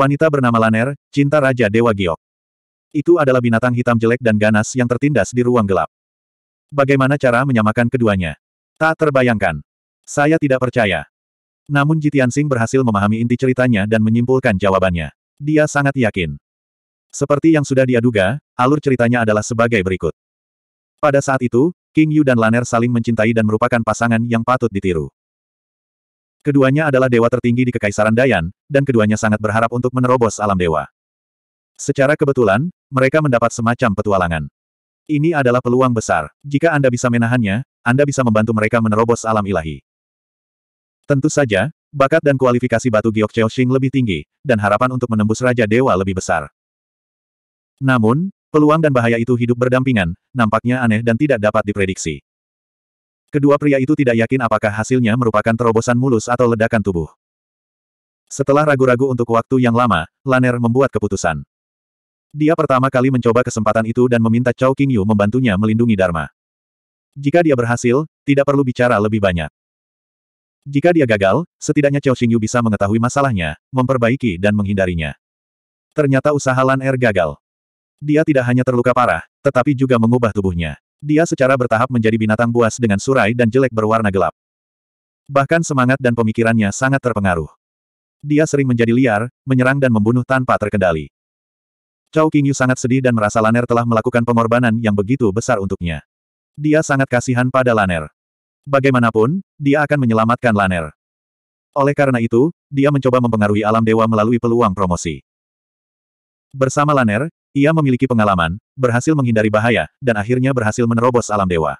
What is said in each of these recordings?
Wanita bernama Laner, cinta Raja Dewa Giok. Itu adalah binatang hitam jelek dan ganas yang tertindas di ruang gelap. Bagaimana cara menyamakan keduanya? Tak terbayangkan. Saya tidak percaya. Namun Jitian Sing berhasil memahami inti ceritanya dan menyimpulkan jawabannya. Dia sangat yakin. Seperti yang sudah dia duga, alur ceritanya adalah sebagai berikut. Pada saat itu, King Yu dan Laner saling mencintai dan merupakan pasangan yang patut ditiru. Keduanya adalah dewa tertinggi di Kekaisaran Dayan, dan keduanya sangat berharap untuk menerobos alam dewa. Secara kebetulan, mereka mendapat semacam petualangan. Ini adalah peluang besar. Jika Anda bisa menahannya, Anda bisa membantu mereka menerobos alam ilahi. Tentu saja, bakat dan kualifikasi batu giok Cheoxing lebih tinggi, dan harapan untuk menembus Raja Dewa lebih besar. Namun, peluang dan bahaya itu hidup berdampingan, nampaknya aneh dan tidak dapat diprediksi. Kedua pria itu tidak yakin apakah hasilnya merupakan terobosan mulus atau ledakan tubuh. Setelah ragu-ragu untuk waktu yang lama, Laner membuat keputusan. Dia pertama kali mencoba kesempatan itu dan meminta Chow King Yu membantunya melindungi Dharma. Jika dia berhasil, tidak perlu bicara lebih banyak. Jika dia gagal, setidaknya Chow Yu bisa mengetahui masalahnya, memperbaiki dan menghindarinya. Ternyata usaha Laner gagal. Dia tidak hanya terluka parah, tetapi juga mengubah tubuhnya. Dia secara bertahap menjadi binatang buas dengan surai dan jelek berwarna gelap. Bahkan semangat dan pemikirannya sangat terpengaruh. Dia sering menjadi liar, menyerang dan membunuh tanpa terkendali. Chao Qingyu sangat sedih dan merasa Laner telah melakukan pengorbanan yang begitu besar untuknya. Dia sangat kasihan pada Laner. Bagaimanapun, dia akan menyelamatkan Laner. Oleh karena itu, dia mencoba mempengaruhi alam dewa melalui peluang promosi. Bersama Laner, ia memiliki pengalaman, berhasil menghindari bahaya, dan akhirnya berhasil menerobos alam dewa.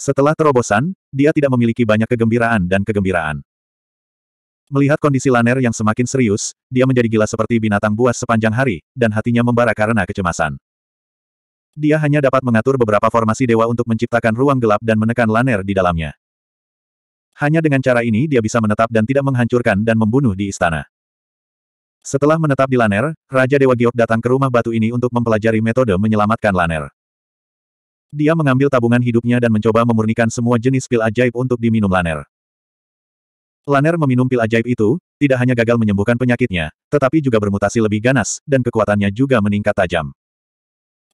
Setelah terobosan, dia tidak memiliki banyak kegembiraan dan kegembiraan. Melihat kondisi Laner yang semakin serius, dia menjadi gila seperti binatang buas sepanjang hari, dan hatinya membara karena kecemasan. Dia hanya dapat mengatur beberapa formasi dewa untuk menciptakan ruang gelap dan menekan Laner di dalamnya. Hanya dengan cara ini dia bisa menetap dan tidak menghancurkan dan membunuh di istana. Setelah menetap di Laner, Raja Dewa Giok datang ke rumah batu ini untuk mempelajari metode menyelamatkan Laner. Dia mengambil tabungan hidupnya dan mencoba memurnikan semua jenis pil ajaib untuk diminum Laner. Laner meminum pil ajaib itu, tidak hanya gagal menyembuhkan penyakitnya, tetapi juga bermutasi lebih ganas, dan kekuatannya juga meningkat tajam.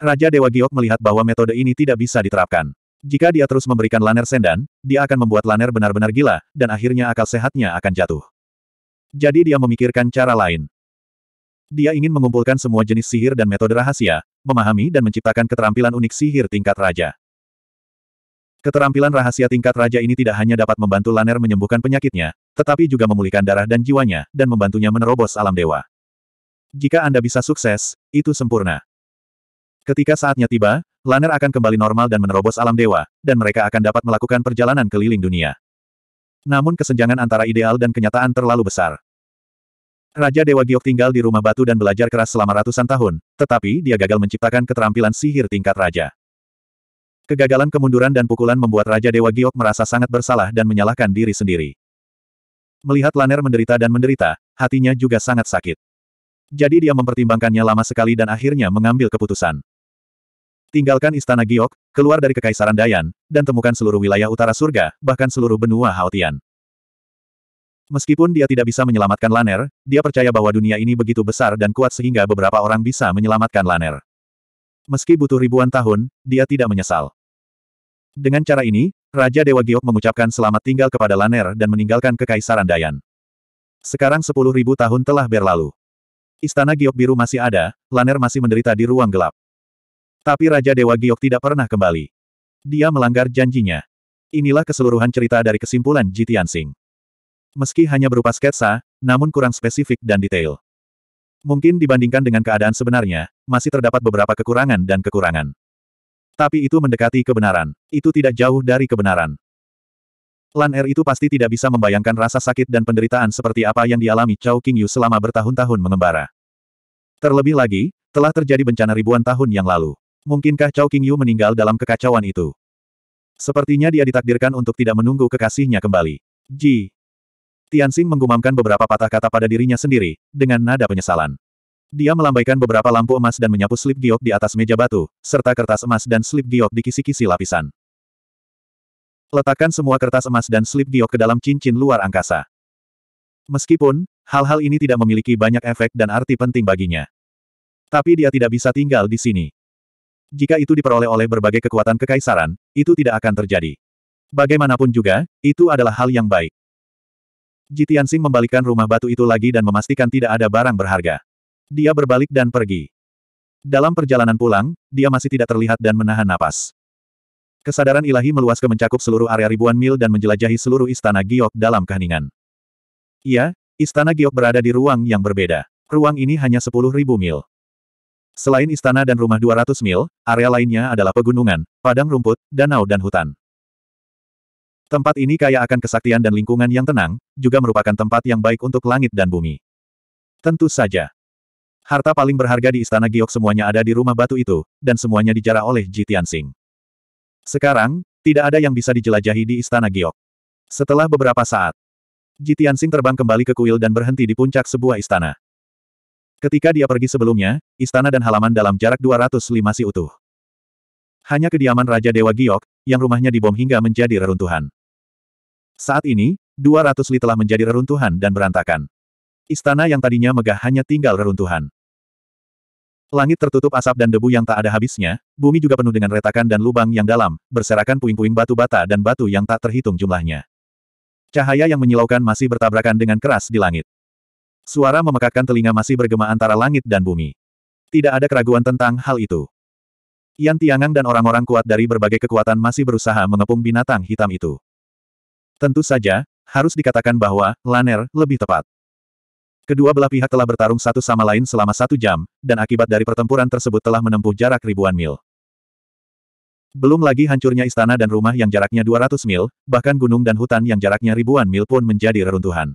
Raja Dewa Giok melihat bahwa metode ini tidak bisa diterapkan. Jika dia terus memberikan Laner sendan, dia akan membuat Laner benar-benar gila, dan akhirnya akal sehatnya akan jatuh. Jadi dia memikirkan cara lain. Dia ingin mengumpulkan semua jenis sihir dan metode rahasia, memahami dan menciptakan keterampilan unik sihir tingkat raja. Keterampilan rahasia tingkat raja ini tidak hanya dapat membantu Laner menyembuhkan penyakitnya, tetapi juga memulihkan darah dan jiwanya, dan membantunya menerobos alam dewa. Jika Anda bisa sukses, itu sempurna. Ketika saatnya tiba, Laner akan kembali normal dan menerobos alam dewa, dan mereka akan dapat melakukan perjalanan keliling dunia. Namun kesenjangan antara ideal dan kenyataan terlalu besar. Raja Dewa Giok tinggal di rumah batu dan belajar keras selama ratusan tahun, tetapi dia gagal menciptakan keterampilan sihir tingkat raja. Kegagalan kemunduran dan pukulan membuat Raja Dewa Giok merasa sangat bersalah dan menyalahkan diri sendiri. Melihat Laner menderita dan menderita, hatinya juga sangat sakit. Jadi dia mempertimbangkannya lama sekali dan akhirnya mengambil keputusan. Tinggalkan istana Giok, keluar dari kekaisaran Dayan, dan temukan seluruh wilayah utara surga, bahkan seluruh benua Haotian. Meskipun dia tidak bisa menyelamatkan Laner, dia percaya bahwa dunia ini begitu besar dan kuat sehingga beberapa orang bisa menyelamatkan Laner. Meski butuh ribuan tahun, dia tidak menyesal. Dengan cara ini, Raja Dewa Giok mengucapkan selamat tinggal kepada Laner dan meninggalkan Kekaisaran Dayan. Sekarang sepuluh ribu tahun telah berlalu. Istana Giok Biru masih ada, Laner masih menderita di ruang gelap. Tapi Raja Dewa Giok tidak pernah kembali. Dia melanggar janjinya. Inilah keseluruhan cerita dari kesimpulan Jitian Singh. Meski hanya berupa sketsa, namun kurang spesifik dan detail. Mungkin dibandingkan dengan keadaan sebenarnya, masih terdapat beberapa kekurangan dan kekurangan. Tapi itu mendekati kebenaran. Itu tidak jauh dari kebenaran. Lan Er itu pasti tidak bisa membayangkan rasa sakit dan penderitaan seperti apa yang dialami Chao Qingyu selama bertahun-tahun mengembara. Terlebih lagi, telah terjadi bencana ribuan tahun yang lalu. Mungkinkah Chao Qingyu meninggal dalam kekacauan itu? Sepertinya dia ditakdirkan untuk tidak menunggu kekasihnya kembali. Ji. Tianxing menggumamkan beberapa patah kata pada dirinya sendiri, dengan nada penyesalan. Dia melambaikan beberapa lampu emas dan menyapu slip giok di atas meja batu, serta kertas emas dan slip giok di kisi-kisi lapisan. Letakkan semua kertas emas dan slip giok ke dalam cincin luar angkasa. Meskipun, hal-hal ini tidak memiliki banyak efek dan arti penting baginya. Tapi dia tidak bisa tinggal di sini. Jika itu diperoleh oleh berbagai kekuatan kekaisaran, itu tidak akan terjadi. Bagaimanapun juga, itu adalah hal yang baik. Jitian Sing membalikkan rumah batu itu lagi dan memastikan tidak ada barang berharga. Dia berbalik dan pergi. Dalam perjalanan pulang, dia masih tidak terlihat dan menahan napas. Kesadaran ilahi meluas ke mencakup seluruh area ribuan mil dan menjelajahi seluruh istana Giok dalam keheningan. Iya, istana Giok berada di ruang yang berbeda. Ruang ini hanya sepuluh ribu mil. Selain istana dan rumah 200 mil, area lainnya adalah pegunungan, padang rumput, danau dan hutan. Tempat ini kaya akan kesaktian dan lingkungan yang tenang, juga merupakan tempat yang baik untuk langit dan bumi. Tentu saja. Harta paling berharga di Istana Giok semuanya ada di rumah batu itu, dan semuanya dijarah oleh Ji Tianxing. Sekarang, tidak ada yang bisa dijelajahi di Istana Giok. Setelah beberapa saat, Ji Tianxing terbang kembali ke kuil dan berhenti di puncak sebuah istana. Ketika dia pergi sebelumnya, istana dan halaman dalam jarak 205 si utuh. Hanya kediaman Raja Dewa Giok, yang rumahnya dibom hingga menjadi reruntuhan. Saat ini, 200 li telah menjadi reruntuhan dan berantakan. Istana yang tadinya megah hanya tinggal reruntuhan. Langit tertutup asap dan debu yang tak ada habisnya, bumi juga penuh dengan retakan dan lubang yang dalam, berserakan puing-puing batu bata dan batu yang tak terhitung jumlahnya. Cahaya yang menyilaukan masih bertabrakan dengan keras di langit. Suara memekakkan telinga masih bergema antara langit dan bumi. Tidak ada keraguan tentang hal itu. Yan Tiangang dan orang-orang kuat dari berbagai kekuatan masih berusaha mengepung binatang hitam itu. Tentu saja, harus dikatakan bahwa, Laner, lebih tepat. Kedua belah pihak telah bertarung satu sama lain selama satu jam, dan akibat dari pertempuran tersebut telah menempuh jarak ribuan mil. Belum lagi hancurnya istana dan rumah yang jaraknya 200 mil, bahkan gunung dan hutan yang jaraknya ribuan mil pun menjadi reruntuhan.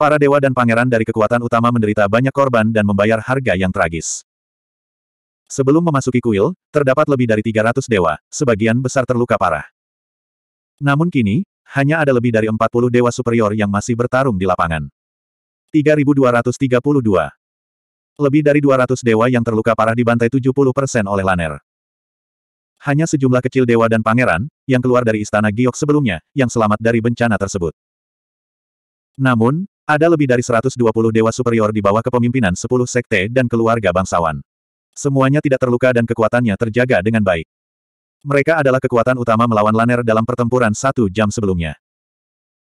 Para dewa dan pangeran dari kekuatan utama menderita banyak korban dan membayar harga yang tragis. Sebelum memasuki kuil, terdapat lebih dari 300 dewa, sebagian besar terluka parah. Namun kini, hanya ada lebih dari 40 dewa superior yang masih bertarung di lapangan. 3232. Lebih dari 200 dewa yang terluka parah dibantai 70% oleh Laner. Hanya sejumlah kecil dewa dan pangeran, yang keluar dari istana Giok sebelumnya, yang selamat dari bencana tersebut. Namun, ada lebih dari 120 dewa superior di bawah kepemimpinan 10 sekte dan keluarga bangsawan. Semuanya tidak terluka dan kekuatannya terjaga dengan baik. Mereka adalah kekuatan utama melawan Laner dalam pertempuran satu jam sebelumnya.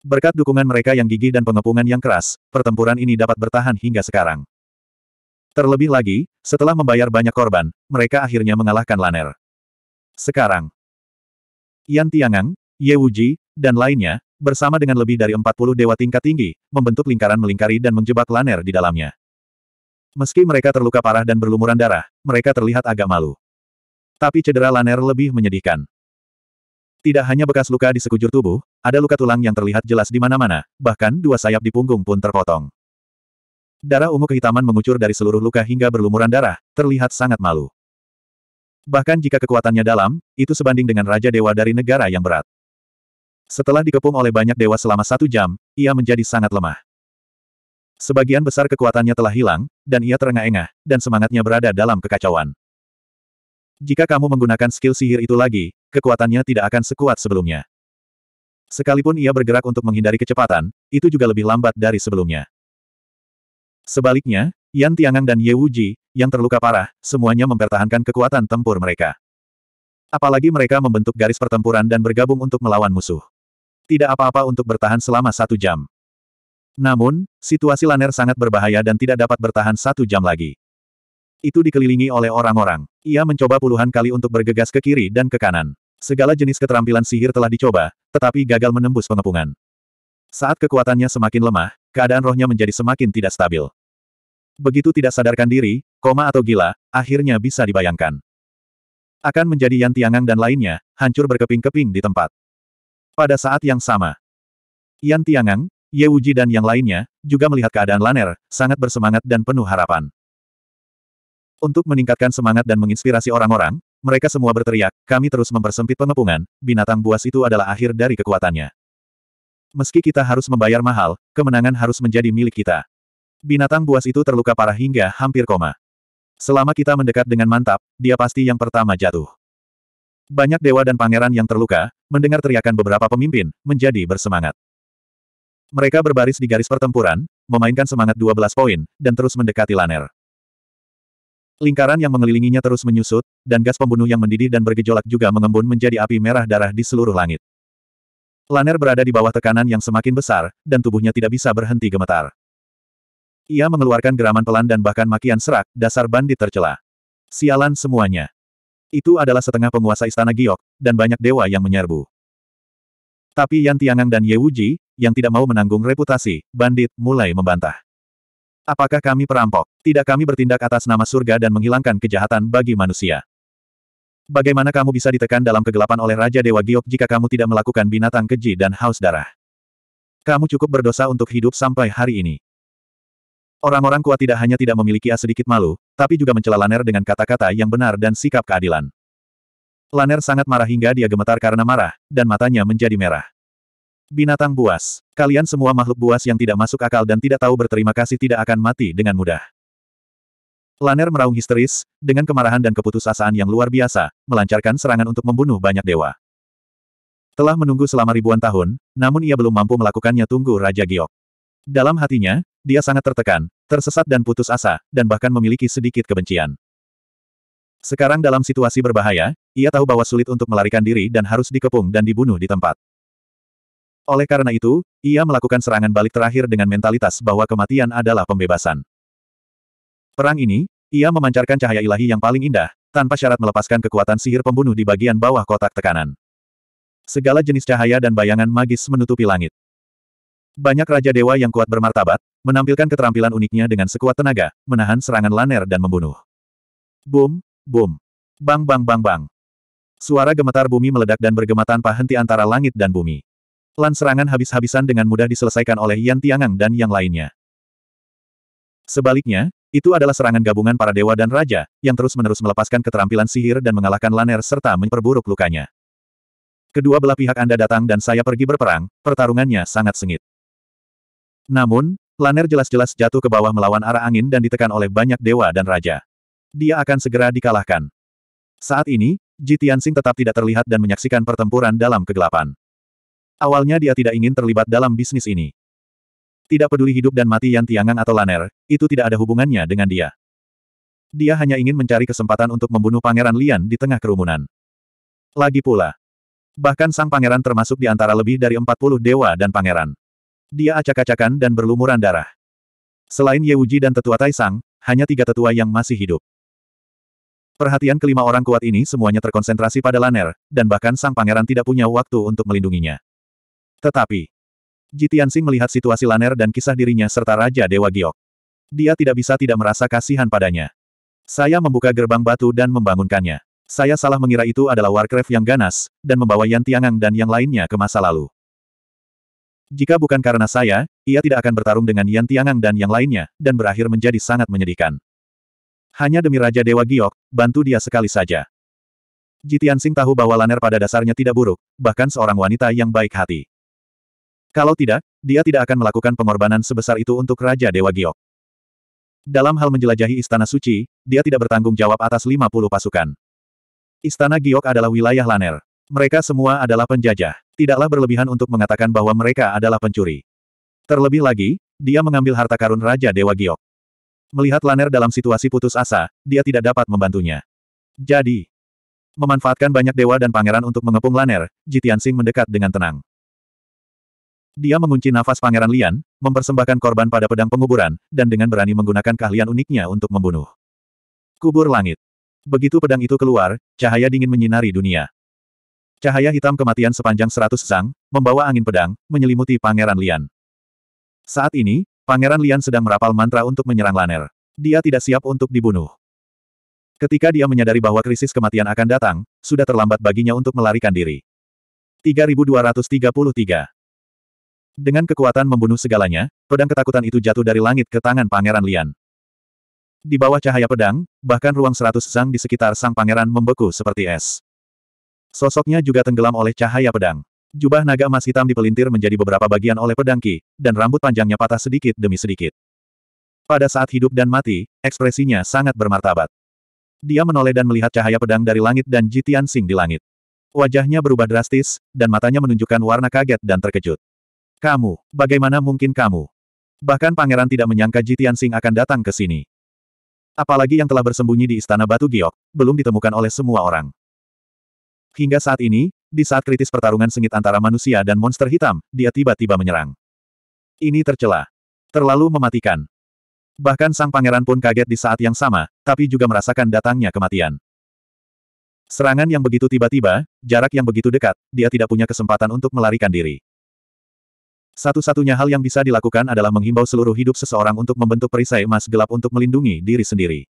Berkat dukungan mereka yang gigih dan pengepungan yang keras, pertempuran ini dapat bertahan hingga sekarang. Terlebih lagi, setelah membayar banyak korban, mereka akhirnya mengalahkan Laner. Sekarang, Yan Tiangang, Ye Wuji, dan lainnya, bersama dengan lebih dari 40 dewa tingkat tinggi, membentuk lingkaran melingkari dan menjebak Laner di dalamnya. Meski mereka terluka parah dan berlumuran darah, mereka terlihat agak malu. Tapi cedera Laner lebih menyedihkan. Tidak hanya bekas luka di sekujur tubuh, ada luka tulang yang terlihat jelas di mana-mana, bahkan dua sayap di punggung pun terpotong. Darah ungu kehitaman mengucur dari seluruh luka hingga berlumuran darah, terlihat sangat malu. Bahkan jika kekuatannya dalam, itu sebanding dengan Raja Dewa dari negara yang berat. Setelah dikepung oleh banyak dewa selama satu jam, ia menjadi sangat lemah. Sebagian besar kekuatannya telah hilang, dan ia terengah-engah, dan semangatnya berada dalam kekacauan. Jika kamu menggunakan skill sihir itu lagi, kekuatannya tidak akan sekuat sebelumnya. Sekalipun ia bergerak untuk menghindari kecepatan, itu juga lebih lambat dari sebelumnya. Sebaliknya, Yan Tiangang dan Ye Wuji, yang terluka parah, semuanya mempertahankan kekuatan tempur mereka. Apalagi mereka membentuk garis pertempuran dan bergabung untuk melawan musuh. Tidak apa-apa untuk bertahan selama satu jam. Namun, situasi Laner sangat berbahaya dan tidak dapat bertahan satu jam lagi. Itu dikelilingi oleh orang-orang. Ia mencoba puluhan kali untuk bergegas ke kiri dan ke kanan. Segala jenis keterampilan sihir telah dicoba, tetapi gagal menembus pengepungan. Saat kekuatannya semakin lemah, keadaan rohnya menjadi semakin tidak stabil. Begitu tidak sadarkan diri, koma atau gila, akhirnya bisa dibayangkan. Akan menjadi Yan Tiangang dan lainnya, hancur berkeping-keping di tempat. Pada saat yang sama, Yan Tiangang, Ye Wuji dan yang lainnya, juga melihat keadaan Laner, sangat bersemangat dan penuh harapan. Untuk meningkatkan semangat dan menginspirasi orang-orang, mereka semua berteriak, kami terus mempersempit pengepungan, binatang buas itu adalah akhir dari kekuatannya. Meski kita harus membayar mahal, kemenangan harus menjadi milik kita. Binatang buas itu terluka parah hingga hampir koma. Selama kita mendekat dengan mantap, dia pasti yang pertama jatuh. Banyak dewa dan pangeran yang terluka, mendengar teriakan beberapa pemimpin, menjadi bersemangat. Mereka berbaris di garis pertempuran, memainkan semangat 12 poin, dan terus mendekati Laner. Lingkaran yang mengelilinginya terus menyusut, dan gas pembunuh yang mendidih dan bergejolak juga mengembun menjadi api merah darah di seluruh langit. Laner berada di bawah tekanan yang semakin besar, dan tubuhnya tidak bisa berhenti gemetar. Ia mengeluarkan geraman pelan dan bahkan makian serak, dasar bandit tercela. Sialan semuanya. Itu adalah setengah penguasa istana Giok, dan banyak dewa yang menyerbu. Tapi Yan Tiangang dan Ye Wuji, yang tidak mau menanggung reputasi, bandit mulai membantah. Apakah kami perampok? Tidak kami bertindak atas nama surga dan menghilangkan kejahatan bagi manusia. Bagaimana kamu bisa ditekan dalam kegelapan oleh Raja Dewa Giok jika kamu tidak melakukan binatang keji dan haus darah? Kamu cukup berdosa untuk hidup sampai hari ini. Orang-orang kuat tidak hanya tidak memiliki sedikit malu, tapi juga mencela Laner dengan kata-kata yang benar dan sikap keadilan. Laner sangat marah hingga dia gemetar karena marah, dan matanya menjadi merah. Binatang buas. Kalian semua makhluk buas yang tidak masuk akal dan tidak tahu berterima kasih tidak akan mati dengan mudah. Laner meraung histeris, dengan kemarahan dan keputusasaan yang luar biasa, melancarkan serangan untuk membunuh banyak dewa. Telah menunggu selama ribuan tahun, namun ia belum mampu melakukannya tunggu Raja Giok. Dalam hatinya, dia sangat tertekan, tersesat dan putus asa, dan bahkan memiliki sedikit kebencian. Sekarang dalam situasi berbahaya, ia tahu bahwa sulit untuk melarikan diri dan harus dikepung dan dibunuh di tempat. Oleh karena itu, ia melakukan serangan balik terakhir dengan mentalitas bahwa kematian adalah pembebasan. Perang ini, ia memancarkan cahaya ilahi yang paling indah, tanpa syarat melepaskan kekuatan sihir pembunuh di bagian bawah kotak tekanan. Segala jenis cahaya dan bayangan magis menutupi langit. Banyak raja dewa yang kuat bermartabat, menampilkan keterampilan uniknya dengan sekuat tenaga, menahan serangan laner dan membunuh. Boom, boom. Bang bang bang bang. Suara gemetar bumi meledak dan bergema tanpa henti antara langit dan bumi. Lan serangan habis-habisan dengan mudah diselesaikan oleh Yan Tiangang dan yang lainnya. Sebaliknya, itu adalah serangan gabungan para dewa dan raja, yang terus-menerus melepaskan keterampilan sihir dan mengalahkan Laner serta memperburuk lukanya. Kedua belah pihak Anda datang dan saya pergi berperang, pertarungannya sangat sengit. Namun, Laner jelas-jelas jatuh ke bawah melawan arah angin dan ditekan oleh banyak dewa dan raja. Dia akan segera dikalahkan. Saat ini, Jitian Tianxing tetap tidak terlihat dan menyaksikan pertempuran dalam kegelapan. Awalnya dia tidak ingin terlibat dalam bisnis ini. Tidak peduli hidup dan mati Yan Tiangang atau Laner, itu tidak ada hubungannya dengan dia. Dia hanya ingin mencari kesempatan untuk membunuh Pangeran Lian di tengah kerumunan. Lagi pula, bahkan sang pangeran termasuk di antara lebih dari 40 dewa dan pangeran. Dia acak-acakan dan berlumuran darah. Selain Ye Wuji dan tetua Taisang, hanya tiga tetua yang masih hidup. Perhatian kelima orang kuat ini semuanya terkonsentrasi pada Laner, dan bahkan sang pangeran tidak punya waktu untuk melindunginya. Tetapi, Jitiansing melihat situasi Laner dan kisah dirinya serta Raja Dewa Giok. Dia tidak bisa tidak merasa kasihan padanya. Saya membuka gerbang batu dan membangunkannya. Saya salah mengira itu adalah Warcraft yang ganas, dan membawa Yan Tiangang dan yang lainnya ke masa lalu. Jika bukan karena saya, ia tidak akan bertarung dengan Yan Tiangang dan yang lainnya, dan berakhir menjadi sangat menyedihkan. Hanya demi Raja Dewa Giok, bantu dia sekali saja. Jitiansing tahu bahwa Laner pada dasarnya tidak buruk, bahkan seorang wanita yang baik hati. Kalau tidak, dia tidak akan melakukan pengorbanan sebesar itu untuk Raja Dewa Giok. Dalam hal menjelajahi Istana Suci, dia tidak bertanggung jawab atas 50 pasukan. Istana Giok adalah wilayah Laner. Mereka semua adalah penjajah. Tidaklah berlebihan untuk mengatakan bahwa mereka adalah pencuri. Terlebih lagi, dia mengambil harta karun Raja Dewa Giok. Melihat Laner dalam situasi putus asa, dia tidak dapat membantunya. Jadi, memanfaatkan banyak dewa dan pangeran untuk mengepung Laner, Jitian Singh mendekat dengan tenang. Dia mengunci nafas Pangeran Lian, mempersembahkan korban pada pedang penguburan, dan dengan berani menggunakan keahlian uniknya untuk membunuh. Kubur langit. Begitu pedang itu keluar, cahaya dingin menyinari dunia. Cahaya hitam kematian sepanjang seratus sang, membawa angin pedang, menyelimuti Pangeran Lian. Saat ini, Pangeran Lian sedang merapal mantra untuk menyerang Laner. Dia tidak siap untuk dibunuh. Ketika dia menyadari bahwa krisis kematian akan datang, sudah terlambat baginya untuk melarikan diri. 3233 dengan kekuatan membunuh segalanya, pedang ketakutan itu jatuh dari langit ke tangan Pangeran Lian. Di bawah cahaya pedang, bahkan ruang seratus sang di sekitar sang pangeran membeku seperti es. Sosoknya juga tenggelam oleh cahaya pedang. Jubah naga emas hitam dipelintir menjadi beberapa bagian oleh pedang Ki, dan rambut panjangnya patah sedikit demi sedikit. Pada saat hidup dan mati, ekspresinya sangat bermartabat. Dia menoleh dan melihat cahaya pedang dari langit dan Jitian Sing di langit. Wajahnya berubah drastis, dan matanya menunjukkan warna kaget dan terkejut. Kamu, bagaimana mungkin kamu? Bahkan pangeran tidak menyangka Jitian Sing akan datang ke sini. Apalagi yang telah bersembunyi di Istana Batu Giok, belum ditemukan oleh semua orang. Hingga saat ini, di saat kritis pertarungan sengit antara manusia dan monster hitam, dia tiba-tiba menyerang. Ini tercela. Terlalu mematikan. Bahkan sang pangeran pun kaget di saat yang sama, tapi juga merasakan datangnya kematian. Serangan yang begitu tiba-tiba, jarak yang begitu dekat, dia tidak punya kesempatan untuk melarikan diri. Satu-satunya hal yang bisa dilakukan adalah menghimbau seluruh hidup seseorang untuk membentuk perisai emas gelap untuk melindungi diri sendiri.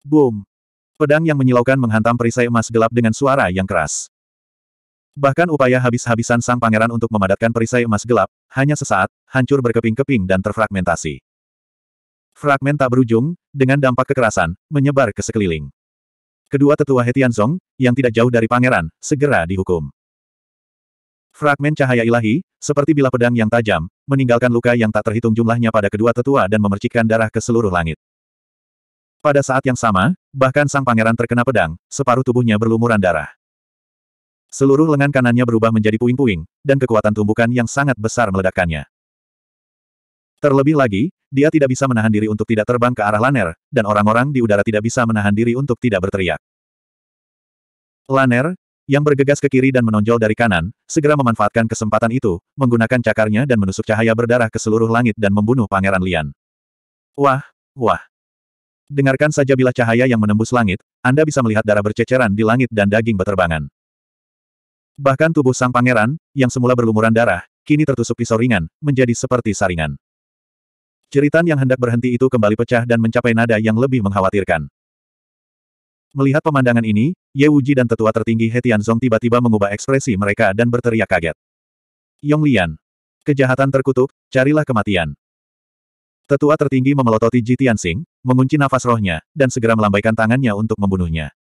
Boom! Pedang yang menyilaukan menghantam perisai emas gelap dengan suara yang keras. Bahkan upaya habis-habisan sang pangeran untuk memadatkan perisai emas gelap, hanya sesaat, hancur berkeping-keping dan terfragmentasi. Fragment tak berujung, dengan dampak kekerasan, menyebar ke sekeliling. Kedua tetua Hetian Hetianzong, yang tidak jauh dari pangeran, segera dihukum. Fragmen cahaya ilahi, seperti bila pedang yang tajam, meninggalkan luka yang tak terhitung jumlahnya pada kedua tetua dan memercikkan darah ke seluruh langit. Pada saat yang sama, bahkan sang pangeran terkena pedang, separuh tubuhnya berlumuran darah. Seluruh lengan kanannya berubah menjadi puing-puing, dan kekuatan tumbukan yang sangat besar meledakkannya. Terlebih lagi, dia tidak bisa menahan diri untuk tidak terbang ke arah Laner, dan orang-orang di udara tidak bisa menahan diri untuk tidak berteriak. Laner, yang bergegas ke kiri dan menonjol dari kanan, segera memanfaatkan kesempatan itu, menggunakan cakarnya dan menusuk cahaya berdarah ke seluruh langit dan membunuh Pangeran Lian. Wah, wah. Dengarkan saja bila cahaya yang menembus langit, Anda bisa melihat darah berceceran di langit dan daging beterbangan. Bahkan tubuh sang pangeran, yang semula berlumuran darah, kini tertusuk pisau ringan, menjadi seperti saringan. Ceritan yang hendak berhenti itu kembali pecah dan mencapai nada yang lebih mengkhawatirkan. Melihat pemandangan ini, Ye Wuji dan tetua tertinggi He Tianzong tiba-tiba mengubah ekspresi mereka dan berteriak kaget. Yong Lian. Kejahatan terkutuk, carilah kematian. Tetua tertinggi memelototi Ji Tianxing, mengunci nafas rohnya, dan segera melambaikan tangannya untuk membunuhnya.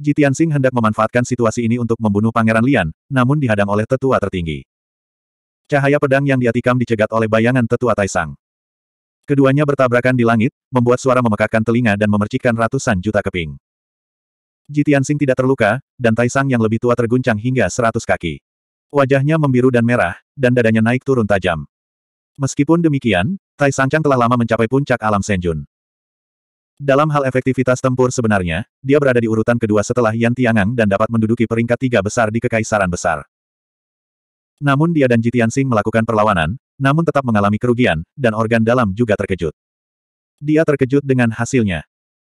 Ji Tianxing hendak memanfaatkan situasi ini untuk membunuh Pangeran Lian, namun dihadang oleh tetua tertinggi. Cahaya pedang yang diatikam dicegat oleh bayangan tetua Taisang. Keduanya bertabrakan di langit, membuat suara memekakkan telinga dan memercikkan ratusan juta keping. Jitiansing tidak terluka, dan Taisang yang lebih tua terguncang hingga seratus kaki. Wajahnya membiru dan merah, dan dadanya naik turun tajam. Meskipun demikian, Tai Sangcang telah lama mencapai puncak alam Senjun. Dalam hal efektivitas tempur sebenarnya, dia berada di urutan kedua setelah Yan Tiangang dan dapat menduduki peringkat tiga besar di Kekaisaran Besar. Namun dia dan Jitian melakukan perlawanan, namun tetap mengalami kerugian, dan organ dalam juga terkejut. Dia terkejut dengan hasilnya.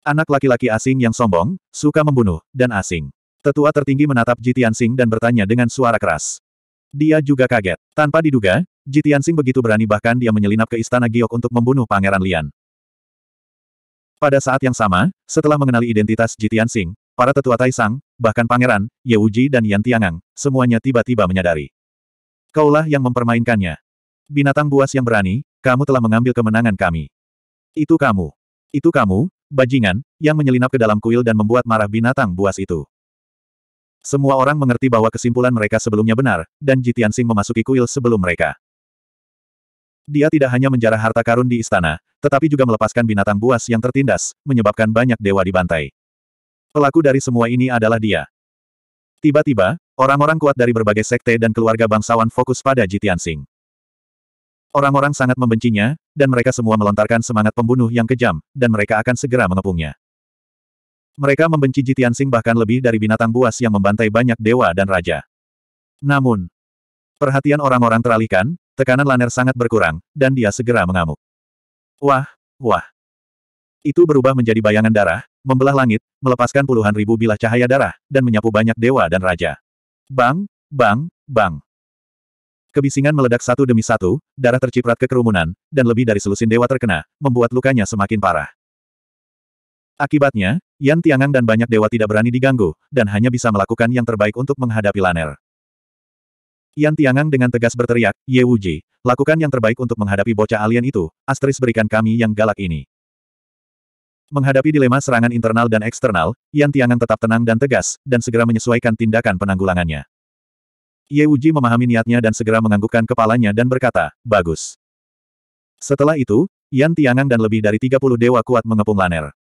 Anak laki-laki asing yang sombong, suka membunuh, dan asing. Tetua tertinggi menatap Jitian Sing dan bertanya dengan suara keras. Dia juga kaget. Tanpa diduga, Jitian Sing begitu berani bahkan dia menyelinap ke istana Giok untuk membunuh Pangeran Lian. Pada saat yang sama, setelah mengenali identitas Jitian Sing, para tetua Taisang, bahkan pangeran, Ye Yewuji dan Yan Tiangang, semuanya tiba-tiba menyadari. Kaulah yang mempermainkannya. Binatang buas yang berani, kamu telah mengambil kemenangan kami. Itu kamu. Itu kamu, bajingan, yang menyelinap ke dalam kuil dan membuat marah binatang buas itu. Semua orang mengerti bahwa kesimpulan mereka sebelumnya benar, dan Jitian Sing memasuki kuil sebelum mereka. Dia tidak hanya menjarah harta karun di istana, tetapi juga melepaskan binatang buas yang tertindas, menyebabkan banyak dewa dibantai. Pelaku dari semua ini adalah dia. Tiba-tiba, orang-orang kuat dari berbagai sekte dan keluarga bangsawan fokus pada Jitian Sing. Orang-orang sangat membencinya, dan mereka semua melontarkan semangat pembunuh yang kejam, dan mereka akan segera mengepungnya. Mereka membenci Jitian Sing bahkan lebih dari binatang buas yang membantai banyak dewa dan raja. Namun, perhatian orang-orang teralihkan, tekanan Laner sangat berkurang, dan dia segera mengamuk. Wah, wah. Itu berubah menjadi bayangan darah, membelah langit, melepaskan puluhan ribu bilah cahaya darah, dan menyapu banyak dewa dan raja. Bang, bang, bang. Kebisingan meledak satu demi satu, darah terciprat ke kerumunan, dan lebih dari selusin dewa terkena, membuat lukanya semakin parah. Akibatnya, Yan Tiangang dan banyak dewa tidak berani diganggu, dan hanya bisa melakukan yang terbaik untuk menghadapi Laner. Yan Tiangang dengan tegas berteriak, Ye Wuji, lakukan yang terbaik untuk menghadapi bocah alien itu, Astris berikan kami yang galak ini. Menghadapi dilema serangan internal dan eksternal, Yan Tiangang tetap tenang dan tegas, dan segera menyesuaikan tindakan penanggulangannya. Ye Uji memahami niatnya dan segera menganggukkan kepalanya dan berkata, bagus. Setelah itu, Yan Tiangang dan lebih dari 30 dewa kuat mengepung Laner.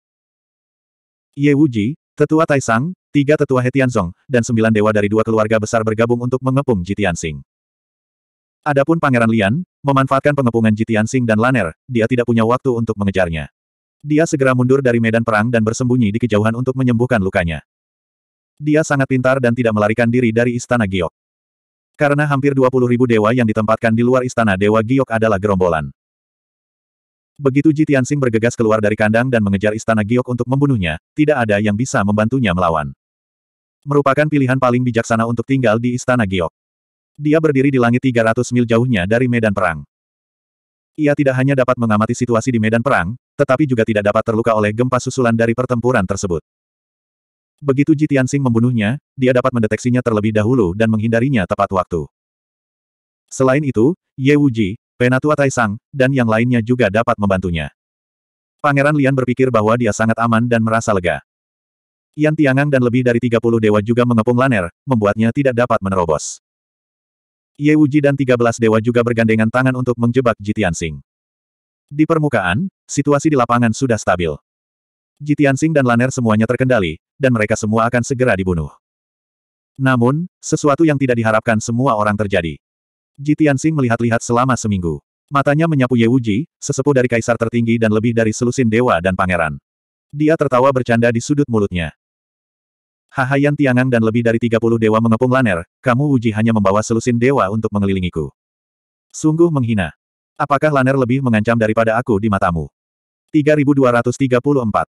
Ye Wuji, Tetua Taisang, tiga Tetua Hetianzong, dan sembilan dewa dari dua keluarga besar bergabung untuk mengepung Jitiansing. Adapun Pangeran Lian, memanfaatkan pengepungan Jitiansing dan Laner, dia tidak punya waktu untuk mengejarnya. Dia segera mundur dari medan perang dan bersembunyi di kejauhan untuk menyembuhkan lukanya. Dia sangat pintar dan tidak melarikan diri dari Istana Giok. Karena hampir 20 ribu dewa yang ditempatkan di luar istana Dewa Giok adalah gerombolan. Begitu Ji Tianxing bergegas keluar dari kandang dan mengejar istana Giok untuk membunuhnya, tidak ada yang bisa membantunya melawan. Merupakan pilihan paling bijaksana untuk tinggal di istana Giok. Dia berdiri di langit 300 mil jauhnya dari medan perang. Ia tidak hanya dapat mengamati situasi di medan perang, tetapi juga tidak dapat terluka oleh gempa susulan dari pertempuran tersebut. Begitu Ji Tianxing membunuhnya, dia dapat mendeteksinya terlebih dahulu dan menghindarinya tepat waktu. Selain itu, Ye Wuji, Penatua Taisang, dan yang lainnya juga dapat membantunya. Pangeran Lian berpikir bahwa dia sangat aman dan merasa lega. Yan Tiangang dan lebih dari 30 dewa juga mengepung Laner, membuatnya tidak dapat menerobos. Ye Wuji dan 13 dewa juga bergandengan tangan untuk menjebak Ji Tianxing. Di permukaan, situasi di lapangan sudah stabil. Jitiansing dan Laner semuanya terkendali, dan mereka semua akan segera dibunuh. Namun, sesuatu yang tidak diharapkan semua orang terjadi. Jitiansing melihat-lihat selama seminggu. Matanya menyapu Yewuji, sesepuh dari kaisar tertinggi dan lebih dari selusin dewa dan pangeran. Dia tertawa bercanda di sudut mulutnya. Hahayan Tiangang dan lebih dari 30 dewa mengepung Laner, kamu Wuji hanya membawa selusin dewa untuk mengelilingiku. Sungguh menghina. Apakah Laner lebih mengancam daripada aku di matamu? 3234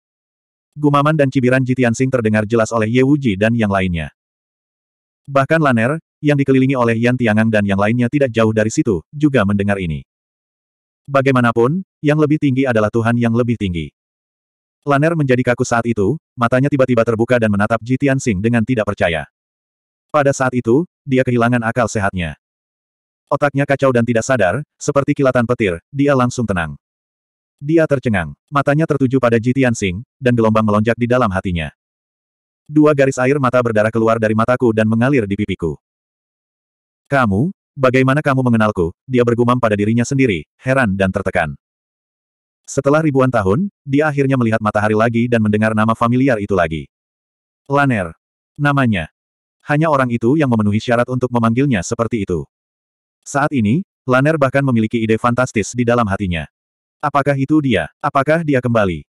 Gumaman dan cibiran Jitian Sing terdengar jelas oleh Ye Wuji dan yang lainnya. Bahkan Laner, yang dikelilingi oleh Yan Tiangang dan yang lainnya tidak jauh dari situ, juga mendengar ini. Bagaimanapun, yang lebih tinggi adalah Tuhan yang lebih tinggi. Laner menjadi kaku saat itu, matanya tiba-tiba terbuka dan menatap Jitian Sing dengan tidak percaya. Pada saat itu, dia kehilangan akal sehatnya. Otaknya kacau dan tidak sadar, seperti kilatan petir, dia langsung tenang. Dia tercengang, matanya tertuju pada Ji Tianxing, dan gelombang melonjak di dalam hatinya. Dua garis air mata berdarah keluar dari mataku dan mengalir di pipiku. Kamu, bagaimana kamu mengenalku? Dia bergumam pada dirinya sendiri, heran dan tertekan. Setelah ribuan tahun, dia akhirnya melihat matahari lagi dan mendengar nama familiar itu lagi. Laner. Namanya. Hanya orang itu yang memenuhi syarat untuk memanggilnya seperti itu. Saat ini, Laner bahkan memiliki ide fantastis di dalam hatinya. Apakah itu dia? Apakah dia kembali?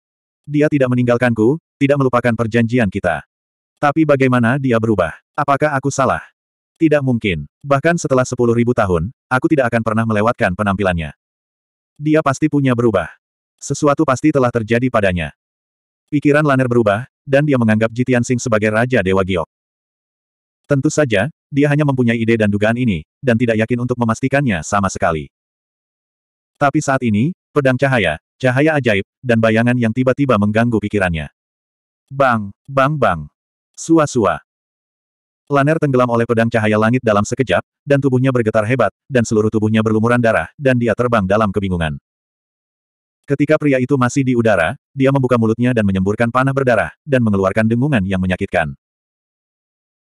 Dia tidak meninggalkanku, tidak melupakan perjanjian kita. Tapi bagaimana dia berubah? Apakah aku salah? Tidak mungkin. Bahkan setelah sepuluh ribu tahun, aku tidak akan pernah melewatkan penampilannya. Dia pasti punya berubah. Sesuatu pasti telah terjadi padanya. Pikiran Laner berubah, dan dia menganggap Jitian Singh sebagai Raja Dewa Giok. Tentu saja, dia hanya mempunyai ide dan dugaan ini, dan tidak yakin untuk memastikannya sama sekali. Tapi saat ini, Pedang cahaya, cahaya ajaib, dan bayangan yang tiba-tiba mengganggu pikirannya. Bang, bang bang. Sua-sua. Laner tenggelam oleh pedang cahaya langit dalam sekejap, dan tubuhnya bergetar hebat, dan seluruh tubuhnya berlumuran darah, dan dia terbang dalam kebingungan. Ketika pria itu masih di udara, dia membuka mulutnya dan menyemburkan panah berdarah, dan mengeluarkan dengungan yang menyakitkan.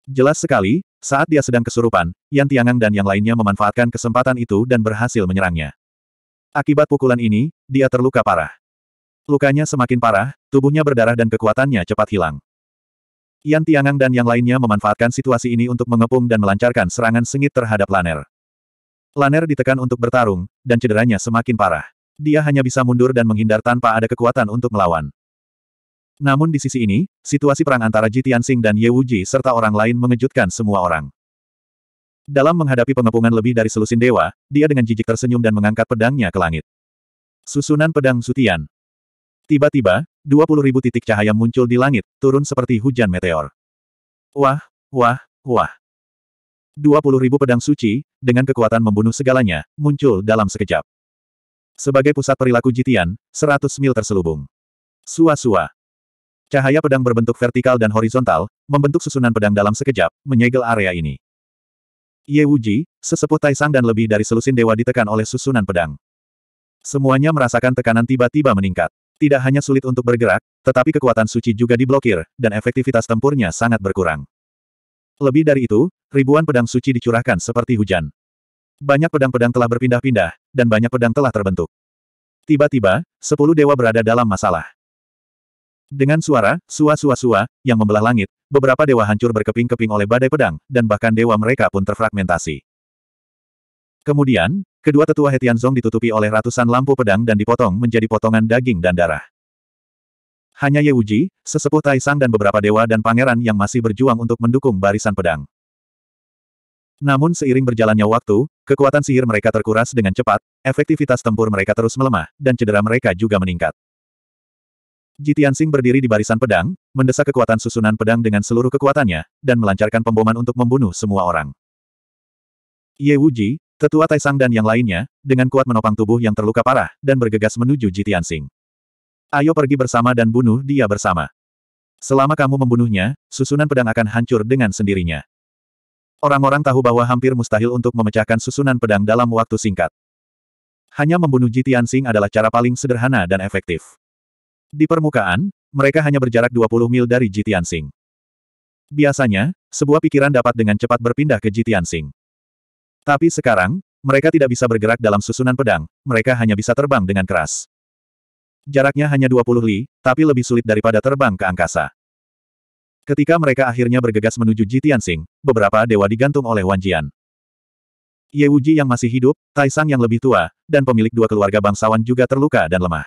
Jelas sekali, saat dia sedang kesurupan, Yan Tiangang dan yang lainnya memanfaatkan kesempatan itu dan berhasil menyerangnya. Akibat pukulan ini, dia terluka parah. Lukanya semakin parah, tubuhnya berdarah dan kekuatannya cepat hilang. Yan Tiangang dan yang lainnya memanfaatkan situasi ini untuk mengepung dan melancarkan serangan sengit terhadap Laner. Laner ditekan untuk bertarung, dan cederanya semakin parah. Dia hanya bisa mundur dan menghindar tanpa ada kekuatan untuk melawan. Namun di sisi ini, situasi perang antara Ji Tianxing dan Ye Wuji serta orang lain mengejutkan semua orang. Dalam menghadapi pengepungan lebih dari selusin dewa, dia dengan jijik tersenyum dan mengangkat pedangnya ke langit. Susunan pedang Sutian. Tiba-tiba, 20 ribu titik cahaya muncul di langit, turun seperti hujan meteor. Wah, wah, wah. 20 ribu pedang suci, dengan kekuatan membunuh segalanya, muncul dalam sekejap. Sebagai pusat perilaku jitian, 100 mil terselubung. Sua-sua. Cahaya pedang berbentuk vertikal dan horizontal, membentuk susunan pedang dalam sekejap, menyegel area ini. Ye Wuji, sesepuh Taisang dan lebih dari selusin dewa ditekan oleh susunan pedang. Semuanya merasakan tekanan tiba-tiba meningkat. Tidak hanya sulit untuk bergerak, tetapi kekuatan suci juga diblokir, dan efektivitas tempurnya sangat berkurang. Lebih dari itu, ribuan pedang suci dicurahkan seperti hujan. Banyak pedang-pedang telah berpindah-pindah, dan banyak pedang telah terbentuk. Tiba-tiba, sepuluh dewa berada dalam masalah. Dengan suara, sua-sua-sua, yang membelah langit, beberapa dewa hancur berkeping-keping oleh badai pedang, dan bahkan dewa mereka pun terfragmentasi. Kemudian, kedua tetua Hetianzong ditutupi oleh ratusan lampu pedang dan dipotong menjadi potongan daging dan darah. Hanya Ye Uji, sesepuh Taisang dan beberapa dewa dan pangeran yang masih berjuang untuk mendukung barisan pedang. Namun seiring berjalannya waktu, kekuatan sihir mereka terkuras dengan cepat, efektivitas tempur mereka terus melemah, dan cedera mereka juga meningkat. Sing berdiri di barisan pedang, mendesak kekuatan susunan pedang dengan seluruh kekuatannya, dan melancarkan pemboman untuk membunuh semua orang. Ye Wuji, tetua Taisang dan yang lainnya, dengan kuat menopang tubuh yang terluka parah, dan bergegas menuju Jitian Sing. Ayo pergi bersama dan bunuh dia bersama. Selama kamu membunuhnya, susunan pedang akan hancur dengan sendirinya. Orang-orang tahu bahwa hampir mustahil untuk memecahkan susunan pedang dalam waktu singkat. Hanya membunuh Jitian Sing adalah cara paling sederhana dan efektif. Di permukaan, mereka hanya berjarak 20 mil dari Jitiansing. Biasanya, sebuah pikiran dapat dengan cepat berpindah ke Jitiansing. Tapi sekarang, mereka tidak bisa bergerak dalam susunan pedang, mereka hanya bisa terbang dengan keras. Jaraknya hanya 20 li, tapi lebih sulit daripada terbang ke angkasa. Ketika mereka akhirnya bergegas menuju Jitiansing, beberapa dewa digantung oleh Wan Jian. Ye Wuji yang masih hidup, Taisang yang lebih tua, dan pemilik dua keluarga bangsawan juga terluka dan lemah.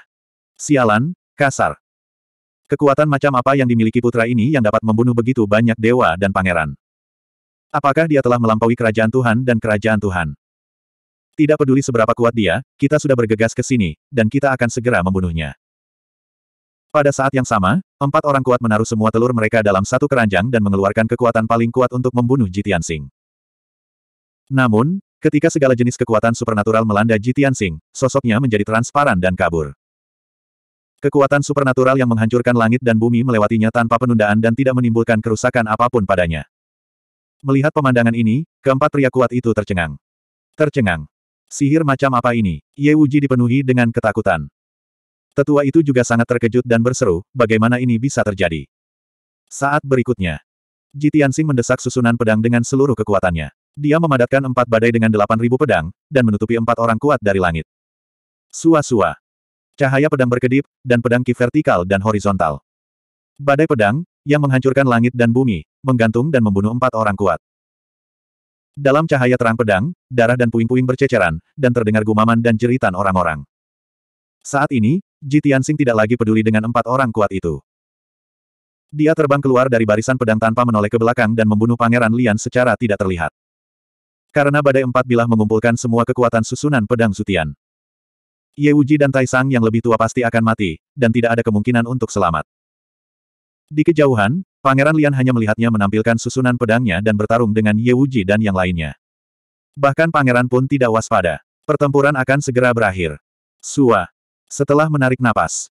Sialan, kasar. Kekuatan macam apa yang dimiliki putra ini yang dapat membunuh begitu banyak dewa dan pangeran? Apakah dia telah melampaui kerajaan Tuhan dan kerajaan Tuhan? Tidak peduli seberapa kuat dia, kita sudah bergegas ke sini, dan kita akan segera membunuhnya. Pada saat yang sama, empat orang kuat menaruh semua telur mereka dalam satu keranjang dan mengeluarkan kekuatan paling kuat untuk membunuh Jitian Sing. Namun, ketika segala jenis kekuatan supernatural melanda Jitian Sing, sosoknya menjadi transparan dan kabur. Kekuatan supernatural yang menghancurkan langit dan bumi melewatinya tanpa penundaan dan tidak menimbulkan kerusakan apapun padanya. Melihat pemandangan ini, keempat pria kuat itu tercengang. Tercengang. Sihir macam apa ini? Ye Wuji dipenuhi dengan ketakutan. Tetua itu juga sangat terkejut dan berseru, bagaimana ini bisa terjadi? Saat berikutnya, Ji Tianxing mendesak susunan pedang dengan seluruh kekuatannya. Dia memadatkan empat badai dengan delapan ribu pedang, dan menutupi empat orang kuat dari langit. Sua-sua. Cahaya pedang berkedip, dan pedang ki vertikal dan horizontal. Badai pedang, yang menghancurkan langit dan bumi, menggantung dan membunuh empat orang kuat. Dalam cahaya terang pedang, darah dan puing-puing berceceran, dan terdengar gumaman dan jeritan orang-orang. Saat ini, Ji Tianxing tidak lagi peduli dengan empat orang kuat itu. Dia terbang keluar dari barisan pedang tanpa menoleh ke belakang dan membunuh Pangeran Lian secara tidak terlihat. Karena badai empat bilah mengumpulkan semua kekuatan susunan pedang Sutian. Ye Wuji dan Tai Sang yang lebih tua pasti akan mati, dan tidak ada kemungkinan untuk selamat. Di kejauhan, Pangeran Lian hanya melihatnya menampilkan susunan pedangnya dan bertarung dengan Ye Wuji dan yang lainnya. Bahkan pangeran pun tidak waspada. Pertempuran akan segera berakhir. Sua. Setelah menarik napas,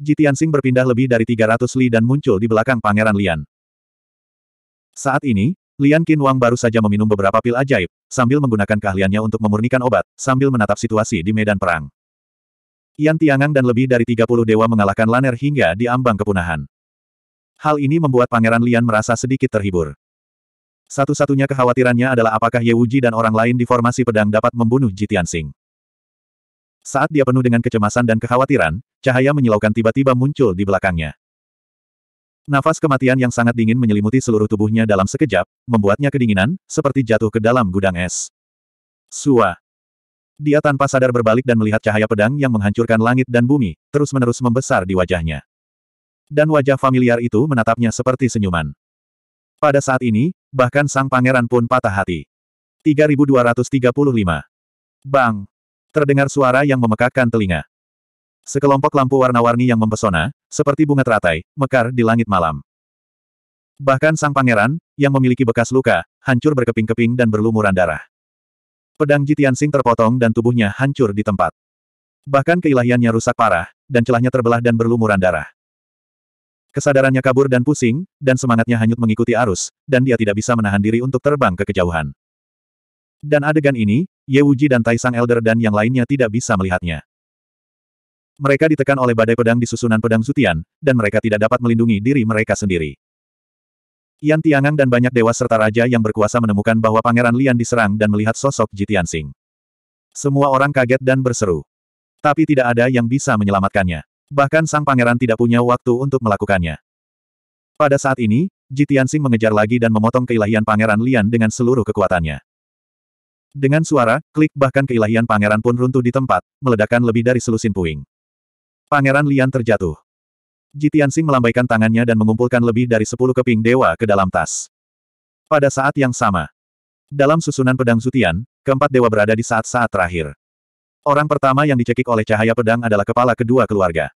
Jitiansing berpindah lebih dari 300 li dan muncul di belakang pangeran Lian. Saat ini, Lian Qin Wang baru saja meminum beberapa pil ajaib, sambil menggunakan keahliannya untuk memurnikan obat, sambil menatap situasi di medan perang. Yan Tiangang dan lebih dari 30 dewa mengalahkan Laner hingga di ambang kepunahan. Hal ini membuat Pangeran Lian merasa sedikit terhibur. Satu-satunya kekhawatirannya adalah apakah Ye Wuji dan orang lain di formasi pedang dapat membunuh Jitian Sing. Saat dia penuh dengan kecemasan dan kekhawatiran, cahaya menyilaukan tiba-tiba muncul di belakangnya. Nafas kematian yang sangat dingin menyelimuti seluruh tubuhnya dalam sekejap, membuatnya kedinginan, seperti jatuh ke dalam gudang es. Suah. Dia tanpa sadar berbalik dan melihat cahaya pedang yang menghancurkan langit dan bumi, terus-menerus membesar di wajahnya. Dan wajah familiar itu menatapnya seperti senyuman. Pada saat ini, bahkan sang pangeran pun patah hati. 3235. Bang! Terdengar suara yang memekakkan telinga. Sekelompok lampu warna-warni yang mempesona, seperti bunga teratai, mekar di langit malam. Bahkan sang pangeran, yang memiliki bekas luka, hancur berkeping-keping dan berlumuran darah. Pedang Jitian sing terpotong dan tubuhnya hancur di tempat. Bahkan keilahiannya rusak parah, dan celahnya terbelah dan berlumuran darah. Kesadarannya kabur dan pusing, dan semangatnya hanyut mengikuti arus, dan dia tidak bisa menahan diri untuk terbang ke kejauhan. Dan adegan ini, Ye Wuji dan Taisang Elder dan yang lainnya tidak bisa melihatnya. Mereka ditekan oleh badai pedang di susunan pedang Zutian, dan mereka tidak dapat melindungi diri mereka sendiri. Yan Tiangang dan banyak dewa serta raja yang berkuasa menemukan bahwa Pangeran Lian diserang dan melihat sosok Jitian Sing. Semua orang kaget dan berseru. Tapi tidak ada yang bisa menyelamatkannya. Bahkan sang pangeran tidak punya waktu untuk melakukannya. Pada saat ini, Jitian Sing mengejar lagi dan memotong keilahian Pangeran Lian dengan seluruh kekuatannya. Dengan suara, klik bahkan keilahian pangeran pun runtuh di tempat, meledakkan lebih dari selusin puing. Pangeran Lian terjatuh. Jitian Jitiansing melambaikan tangannya dan mengumpulkan lebih dari sepuluh keping dewa ke dalam tas. Pada saat yang sama, dalam susunan pedang Zutian, keempat dewa berada di saat-saat terakhir. Orang pertama yang dicekik oleh cahaya pedang adalah kepala kedua keluarga.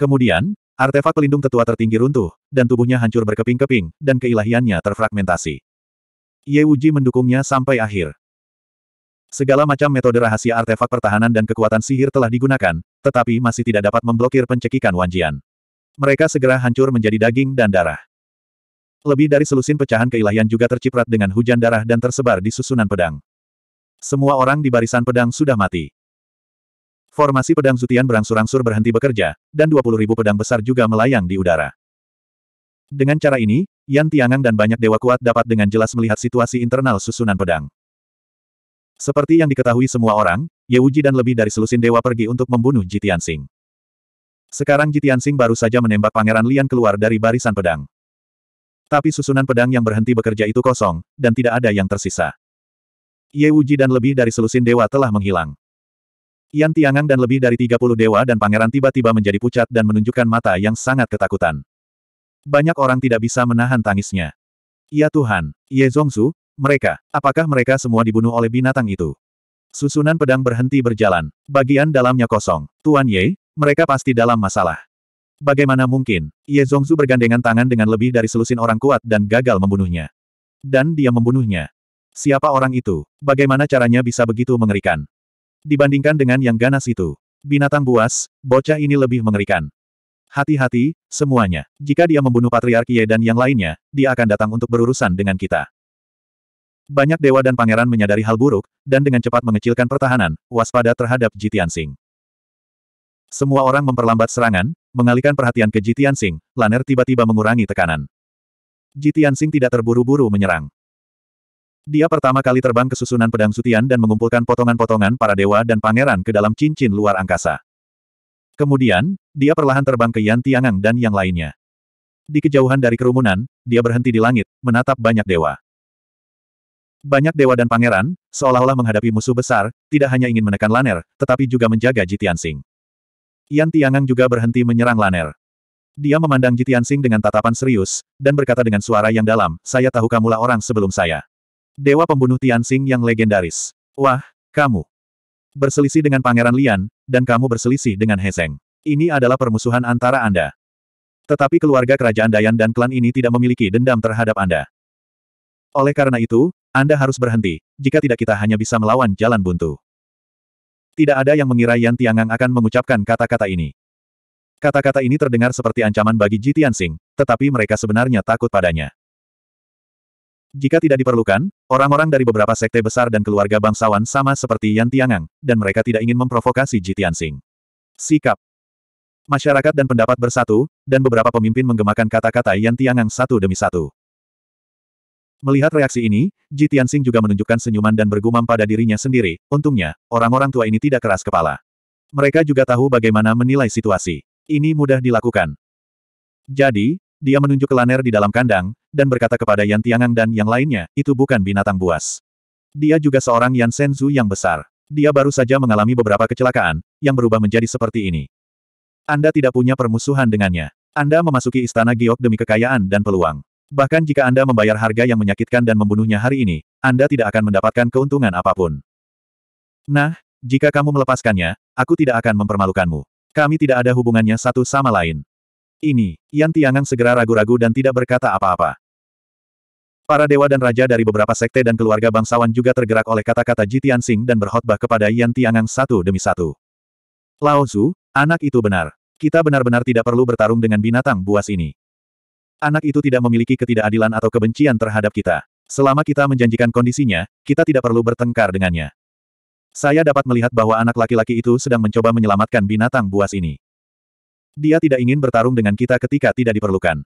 Kemudian, artefak pelindung tetua tertinggi runtuh, dan tubuhnya hancur berkeping-keping, dan keilahiannya terfragmentasi. Ye Uji mendukungnya sampai akhir. Segala macam metode rahasia artefak pertahanan dan kekuatan sihir telah digunakan, tetapi masih tidak dapat memblokir pencekikan Wanjian. Mereka segera hancur menjadi daging dan darah. Lebih dari selusin pecahan keilahian juga terciprat dengan hujan darah dan tersebar di susunan pedang. Semua orang di barisan pedang sudah mati. Formasi pedang Zutian berangsur-angsur berhenti bekerja, dan 20.000 pedang besar juga melayang di udara. Dengan cara ini, Yan Tiangang dan banyak dewa kuat dapat dengan jelas melihat situasi internal susunan pedang. Seperti yang diketahui semua orang, Ye Wuji dan lebih dari selusin dewa pergi untuk membunuh Jitian Tianxing. Sekarang Jitian Sing baru saja menembak Pangeran Lian keluar dari barisan pedang. Tapi susunan pedang yang berhenti bekerja itu kosong, dan tidak ada yang tersisa. Ye Wuji dan lebih dari selusin dewa telah menghilang. Yan Tiangang dan lebih dari 30 dewa dan pangeran tiba-tiba menjadi pucat dan menunjukkan mata yang sangat ketakutan. Banyak orang tidak bisa menahan tangisnya. Ya Tuhan, Ye Zongsu, mereka, apakah mereka semua dibunuh oleh binatang itu? Susunan pedang berhenti berjalan. Bagian dalamnya kosong. Tuan Ye, mereka pasti dalam masalah. Bagaimana mungkin, Ye Zongzu bergandengan tangan dengan lebih dari selusin orang kuat dan gagal membunuhnya. Dan dia membunuhnya. Siapa orang itu? Bagaimana caranya bisa begitu mengerikan? Dibandingkan dengan yang ganas itu, binatang buas, bocah ini lebih mengerikan. Hati-hati, semuanya. Jika dia membunuh Patriarki Ye dan yang lainnya, dia akan datang untuk berurusan dengan kita. Banyak dewa dan pangeran menyadari hal buruk, dan dengan cepat mengecilkan pertahanan, waspada terhadap Jitian Sing. Semua orang memperlambat serangan, mengalihkan perhatian ke Jitian Sing, Laner tiba-tiba mengurangi tekanan. Jitian Sing tidak terburu-buru menyerang. Dia pertama kali terbang ke susunan pedang sutian dan mengumpulkan potongan-potongan para dewa dan pangeran ke dalam cincin luar angkasa. Kemudian, dia perlahan terbang ke Yan Tiangang dan yang lainnya. Di kejauhan dari kerumunan, dia berhenti di langit, menatap banyak dewa. Banyak dewa dan pangeran, seolah-olah menghadapi musuh besar, tidak hanya ingin menekan Laner, tetapi juga menjaga Jitian Sing. Yan Tiangang juga berhenti menyerang Laner. Dia memandang Sing dengan tatapan serius, dan berkata dengan suara yang dalam, saya tahu kamulah orang sebelum saya. Dewa pembunuh Tianxing yang legendaris. Wah, kamu. Berselisih dengan Pangeran Lian, dan kamu berselisih dengan Heseng. Ini adalah permusuhan antara Anda. Tetapi keluarga kerajaan Dayan dan klan ini tidak memiliki dendam terhadap Anda. Oleh karena itu, Anda harus berhenti, jika tidak kita hanya bisa melawan jalan buntu. Tidak ada yang mengira Yan Tiangang akan mengucapkan kata-kata ini. Kata-kata ini terdengar seperti ancaman bagi Ji Tianxing, tetapi mereka sebenarnya takut padanya. Jika tidak diperlukan, orang-orang dari beberapa sekte besar dan keluarga bangsawan sama seperti Yan Tiangang, dan mereka tidak ingin memprovokasi Ji Tianxing. Sikap Masyarakat dan pendapat bersatu, dan beberapa pemimpin menggemakan kata-kata Yan Tiangang satu demi satu. Melihat reaksi ini, Ji Tianxing juga menunjukkan senyuman dan bergumam pada dirinya sendiri, untungnya, orang-orang tua ini tidak keras kepala. Mereka juga tahu bagaimana menilai situasi. Ini mudah dilakukan. Jadi, dia menunjuk ke Laner di dalam kandang, dan berkata kepada Yan Tiangang dan yang lainnya, itu bukan binatang buas. Dia juga seorang Yan Senzu yang besar. Dia baru saja mengalami beberapa kecelakaan, yang berubah menjadi seperti ini. Anda tidak punya permusuhan dengannya. Anda memasuki istana giok demi kekayaan dan peluang. Bahkan jika Anda membayar harga yang menyakitkan dan membunuhnya hari ini, Anda tidak akan mendapatkan keuntungan apapun. Nah, jika kamu melepaskannya, aku tidak akan mempermalukanmu. Kami tidak ada hubungannya satu sama lain. Ini, Yan Tiangang segera ragu-ragu dan tidak berkata apa-apa. Para dewa dan raja dari beberapa sekte dan keluarga bangsawan juga tergerak oleh kata-kata Jitian Sing dan berkhotbah kepada Yan Tiangang satu demi satu. Lao Tzu, anak itu benar. Kita benar-benar tidak perlu bertarung dengan binatang buas ini. Anak itu tidak memiliki ketidakadilan atau kebencian terhadap kita. Selama kita menjanjikan kondisinya, kita tidak perlu bertengkar dengannya. Saya dapat melihat bahwa anak laki-laki itu sedang mencoba menyelamatkan binatang buas ini. Dia tidak ingin bertarung dengan kita ketika tidak diperlukan.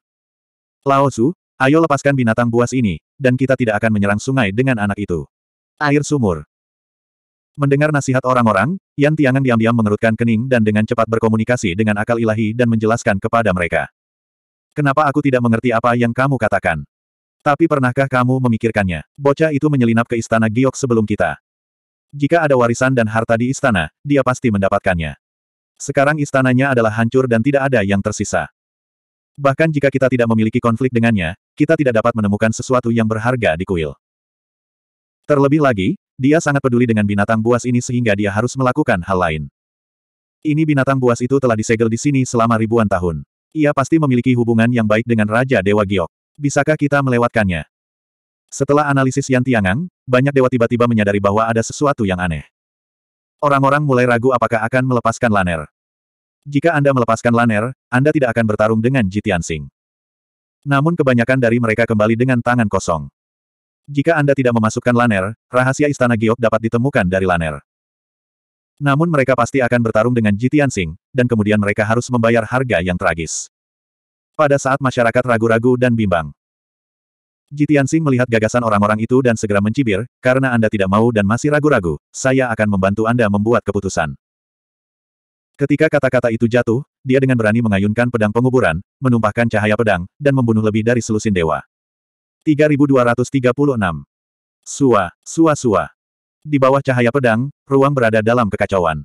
Lao Su, ayo lepaskan binatang buas ini, dan kita tidak akan menyerang sungai dengan anak itu. Air sumur. Mendengar nasihat orang-orang, Yan Tiangan diam-diam mengerutkan kening dan dengan cepat berkomunikasi dengan akal ilahi dan menjelaskan kepada mereka. Kenapa aku tidak mengerti apa yang kamu katakan? Tapi pernahkah kamu memikirkannya? Bocah itu menyelinap ke istana Giok sebelum kita. Jika ada warisan dan harta di istana, dia pasti mendapatkannya. Sekarang istananya adalah hancur dan tidak ada yang tersisa. Bahkan jika kita tidak memiliki konflik dengannya, kita tidak dapat menemukan sesuatu yang berharga di kuil. Terlebih lagi, dia sangat peduli dengan binatang buas ini sehingga dia harus melakukan hal lain. Ini binatang buas itu telah disegel di sini selama ribuan tahun. Ia pasti memiliki hubungan yang baik dengan Raja Dewa Giok. Bisakah kita melewatkannya? Setelah analisis Yan Tiangang, banyak dewa tiba-tiba menyadari bahwa ada sesuatu yang aneh. Orang-orang mulai ragu apakah akan melepaskan Laner. Jika Anda melepaskan Laner, Anda tidak akan bertarung dengan Jitian Sing. Namun kebanyakan dari mereka kembali dengan tangan kosong. Jika Anda tidak memasukkan Laner, rahasia Istana Giok dapat ditemukan dari Laner. Namun mereka pasti akan bertarung dengan Jitian Sing, dan kemudian mereka harus membayar harga yang tragis. Pada saat masyarakat ragu-ragu dan bimbang, Jitian Sing melihat gagasan orang-orang itu dan segera mencibir, karena Anda tidak mau dan masih ragu-ragu, saya akan membantu Anda membuat keputusan. Ketika kata-kata itu jatuh, dia dengan berani mengayunkan pedang penguburan, menumpahkan cahaya pedang, dan membunuh lebih dari selusin dewa. 3236. Sua, sua sua. Di bawah cahaya pedang, ruang berada dalam kekacauan.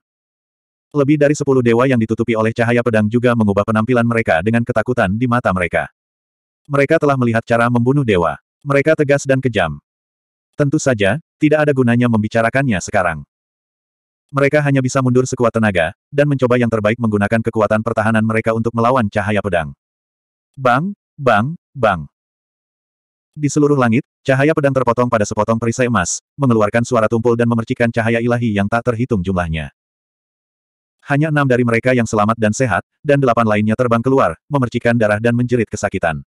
Lebih dari sepuluh dewa yang ditutupi oleh cahaya pedang juga mengubah penampilan mereka dengan ketakutan di mata mereka. Mereka telah melihat cara membunuh dewa. Mereka tegas dan kejam. Tentu saja, tidak ada gunanya membicarakannya sekarang. Mereka hanya bisa mundur sekuat tenaga, dan mencoba yang terbaik menggunakan kekuatan pertahanan mereka untuk melawan cahaya pedang. Bang, bang, bang. Di seluruh langit, Cahaya pedang terpotong pada sepotong perisai emas, mengeluarkan suara tumpul dan memercikan cahaya ilahi yang tak terhitung jumlahnya. Hanya enam dari mereka yang selamat dan sehat, dan delapan lainnya terbang keluar, memercikan darah dan menjerit kesakitan.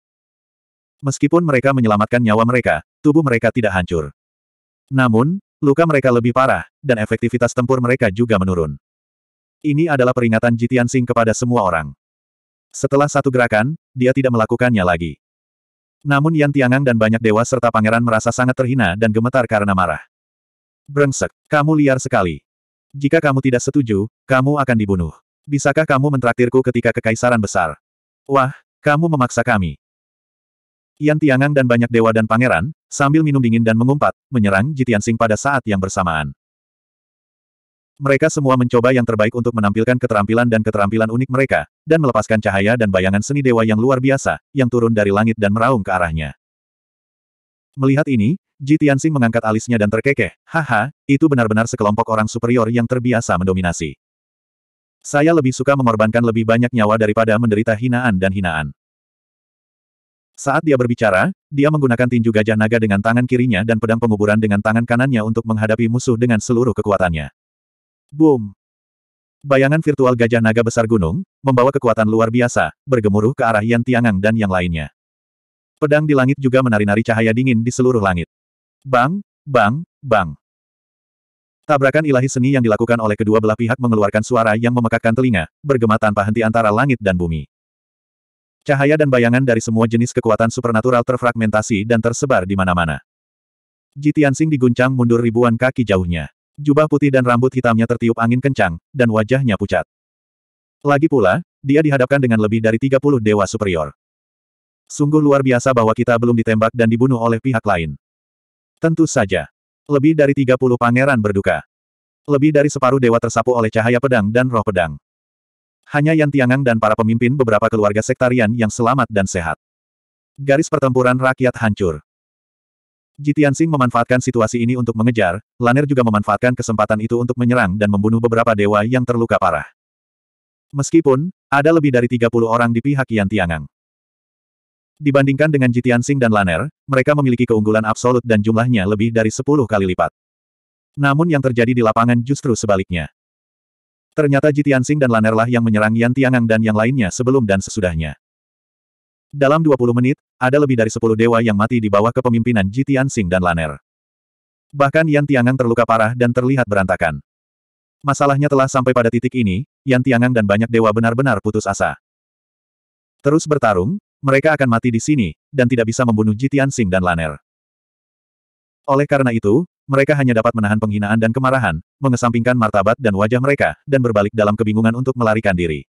Meskipun mereka menyelamatkan nyawa mereka, tubuh mereka tidak hancur. Namun, luka mereka lebih parah, dan efektivitas tempur mereka juga menurun. Ini adalah peringatan Jitian Sing kepada semua orang. Setelah satu gerakan, dia tidak melakukannya lagi. Namun Yan Tiangang dan banyak dewa serta pangeran merasa sangat terhina dan gemetar karena marah. Brengsek, kamu liar sekali. Jika kamu tidak setuju, kamu akan dibunuh. Bisakah kamu mentraktirku ketika kekaisaran besar? Wah, kamu memaksa kami. Yan Tiangang dan banyak dewa dan pangeran, sambil minum dingin dan mengumpat, menyerang Jitiansing pada saat yang bersamaan. Mereka semua mencoba yang terbaik untuk menampilkan keterampilan dan keterampilan unik mereka, dan melepaskan cahaya dan bayangan seni dewa yang luar biasa, yang turun dari langit dan meraung ke arahnya. Melihat ini, Ji Tianxing mengangkat alisnya dan terkekeh, haha, itu benar-benar sekelompok orang superior yang terbiasa mendominasi. Saya lebih suka mengorbankan lebih banyak nyawa daripada menderita hinaan dan hinaan. Saat dia berbicara, dia menggunakan tinju gajah naga dengan tangan kirinya dan pedang penguburan dengan tangan kanannya untuk menghadapi musuh dengan seluruh kekuatannya. Boom! Bayangan virtual gajah naga besar gunung, membawa kekuatan luar biasa, bergemuruh ke arah Yan Tiangang dan yang lainnya. Pedang di langit juga menari-nari cahaya dingin di seluruh langit. Bang, bang, bang. Tabrakan ilahi seni yang dilakukan oleh kedua belah pihak mengeluarkan suara yang memekakkan telinga, bergema tanpa henti antara langit dan bumi. Cahaya dan bayangan dari semua jenis kekuatan supernatural terfragmentasi dan tersebar di mana-mana. Jitiansing diguncang mundur ribuan kaki jauhnya. Jubah putih dan rambut hitamnya tertiup angin kencang, dan wajahnya pucat. Lagi pula, dia dihadapkan dengan lebih dari 30 dewa superior. Sungguh luar biasa bahwa kita belum ditembak dan dibunuh oleh pihak lain. Tentu saja. Lebih dari 30 pangeran berduka. Lebih dari separuh dewa tersapu oleh cahaya pedang dan roh pedang. Hanya Yan Tiangang dan para pemimpin beberapa keluarga sektarian yang selamat dan sehat. Garis pertempuran rakyat hancur. Jitian Jitiansing memanfaatkan situasi ini untuk mengejar, Laner juga memanfaatkan kesempatan itu untuk menyerang dan membunuh beberapa dewa yang terluka parah. Meskipun, ada lebih dari 30 orang di pihak Yan Tiangang. Dibandingkan dengan Jitian Jitiansing dan Laner, mereka memiliki keunggulan absolut dan jumlahnya lebih dari 10 kali lipat. Namun yang terjadi di lapangan justru sebaliknya. Ternyata Jitian Jitiansing dan Lanerlah yang menyerang Yan Tiangang dan yang lainnya sebelum dan sesudahnya. Dalam 20 menit, ada lebih dari 10 dewa yang mati di bawah kepemimpinan Jitian Sing dan Laner. Bahkan Yan Tiangang terluka parah dan terlihat berantakan. Masalahnya telah sampai pada titik ini, Yan Tiangang dan banyak dewa benar-benar putus asa. Terus bertarung, mereka akan mati di sini, dan tidak bisa membunuh Jitian Sing dan Laner. Oleh karena itu, mereka hanya dapat menahan penghinaan dan kemarahan, mengesampingkan martabat dan wajah mereka, dan berbalik dalam kebingungan untuk melarikan diri.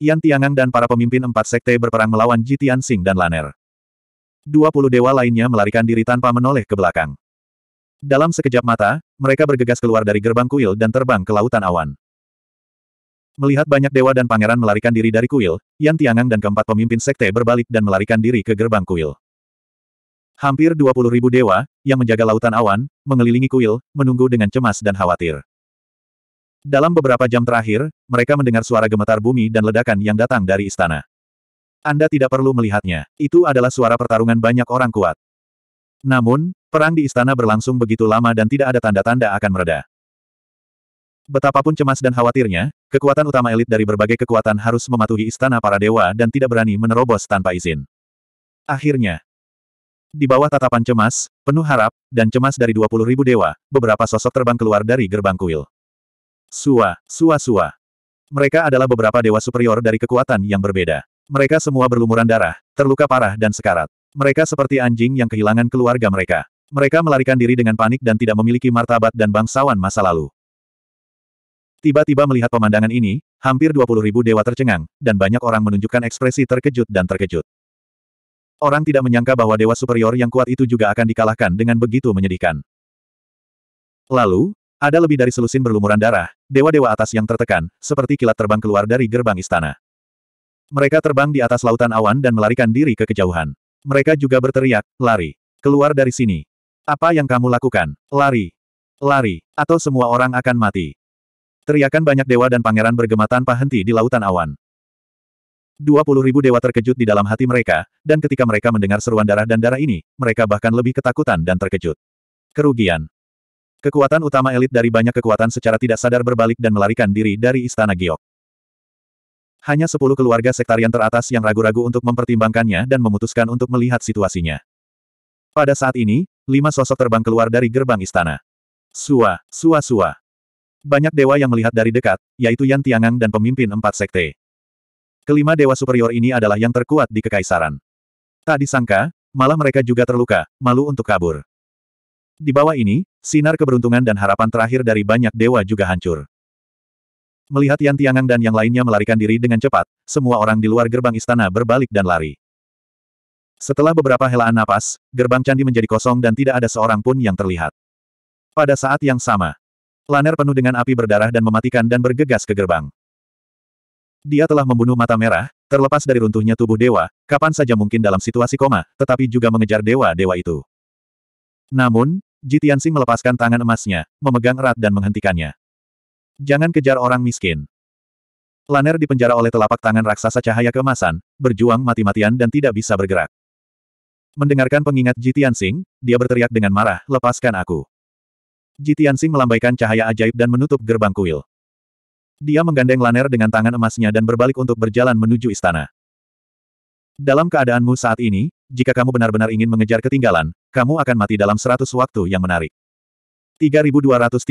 Yan Tiangang dan para pemimpin empat sekte berperang melawan Jitian Sing dan Laner. Dua puluh dewa lainnya melarikan diri tanpa menoleh ke belakang. Dalam sekejap mata, mereka bergegas keluar dari gerbang kuil dan terbang ke lautan awan. Melihat banyak dewa dan pangeran melarikan diri dari kuil, Yan Tiangang dan keempat pemimpin sekte berbalik dan melarikan diri ke gerbang kuil. Hampir dua puluh ribu dewa, yang menjaga lautan awan, mengelilingi kuil, menunggu dengan cemas dan khawatir. Dalam beberapa jam terakhir, mereka mendengar suara gemetar bumi dan ledakan yang datang dari istana. Anda tidak perlu melihatnya, itu adalah suara pertarungan banyak orang kuat. Namun, perang di istana berlangsung begitu lama dan tidak ada tanda-tanda akan mereda. Betapapun cemas dan khawatirnya, kekuatan utama elit dari berbagai kekuatan harus mematuhi istana para dewa dan tidak berani menerobos tanpa izin. Akhirnya, di bawah tatapan cemas, penuh harap, dan cemas dari 20.000 dewa, beberapa sosok terbang keluar dari gerbang kuil. Sua, sua sua. Mereka adalah beberapa dewa superior dari kekuatan yang berbeda. Mereka semua berlumuran darah, terluka parah dan sekarat. Mereka seperti anjing yang kehilangan keluarga mereka. Mereka melarikan diri dengan panik dan tidak memiliki martabat dan bangsawan masa lalu. Tiba-tiba melihat pemandangan ini, hampir 20 ribu dewa tercengang, dan banyak orang menunjukkan ekspresi terkejut dan terkejut. Orang tidak menyangka bahwa dewa superior yang kuat itu juga akan dikalahkan dengan begitu menyedihkan. Lalu, ada lebih dari selusin berlumuran darah, dewa-dewa atas yang tertekan, seperti kilat terbang keluar dari gerbang istana. Mereka terbang di atas lautan awan dan melarikan diri ke kejauhan. Mereka juga berteriak, lari. Keluar dari sini. Apa yang kamu lakukan? Lari. Lari, atau semua orang akan mati. Teriakan banyak dewa dan pangeran bergema tanpa henti di lautan awan. Dua puluh ribu dewa terkejut di dalam hati mereka, dan ketika mereka mendengar seruan darah dan darah ini, mereka bahkan lebih ketakutan dan terkejut. Kerugian. Kekuatan utama elit dari banyak kekuatan secara tidak sadar berbalik dan melarikan diri dari Istana Giok. Hanya sepuluh keluarga sektarian teratas yang ragu-ragu untuk mempertimbangkannya dan memutuskan untuk melihat situasinya. Pada saat ini, lima sosok terbang keluar dari gerbang istana. Sua, sua sua. Banyak dewa yang melihat dari dekat, yaitu Yan Tiangang dan pemimpin empat sekte. Kelima dewa superior ini adalah yang terkuat di kekaisaran. Tak disangka, malah mereka juga terluka, malu untuk kabur. Di bawah ini, Sinar keberuntungan dan harapan terakhir dari banyak dewa juga hancur. Melihat Yan Tiangang dan yang lainnya melarikan diri dengan cepat, semua orang di luar gerbang istana berbalik dan lari. Setelah beberapa helaan napas, gerbang candi menjadi kosong dan tidak ada seorang pun yang terlihat. Pada saat yang sama, Laner penuh dengan api berdarah dan mematikan dan bergegas ke gerbang. Dia telah membunuh mata merah, terlepas dari runtuhnya tubuh dewa, kapan saja mungkin dalam situasi koma, tetapi juga mengejar dewa-dewa itu. Namun, Jitiansing melepaskan tangan emasnya, memegang erat dan menghentikannya. Jangan kejar orang miskin. Laner dipenjara oleh telapak tangan raksasa cahaya keemasan, berjuang mati-matian dan tidak bisa bergerak. Mendengarkan pengingat Jitiansing, dia berteriak dengan marah, lepaskan aku. Jitiansing melambaikan cahaya ajaib dan menutup gerbang kuil. Dia menggandeng Laner dengan tangan emasnya dan berbalik untuk berjalan menuju istana. Dalam keadaanmu saat ini, jika kamu benar-benar ingin mengejar ketinggalan, kamu akan mati dalam seratus waktu yang menarik. 3237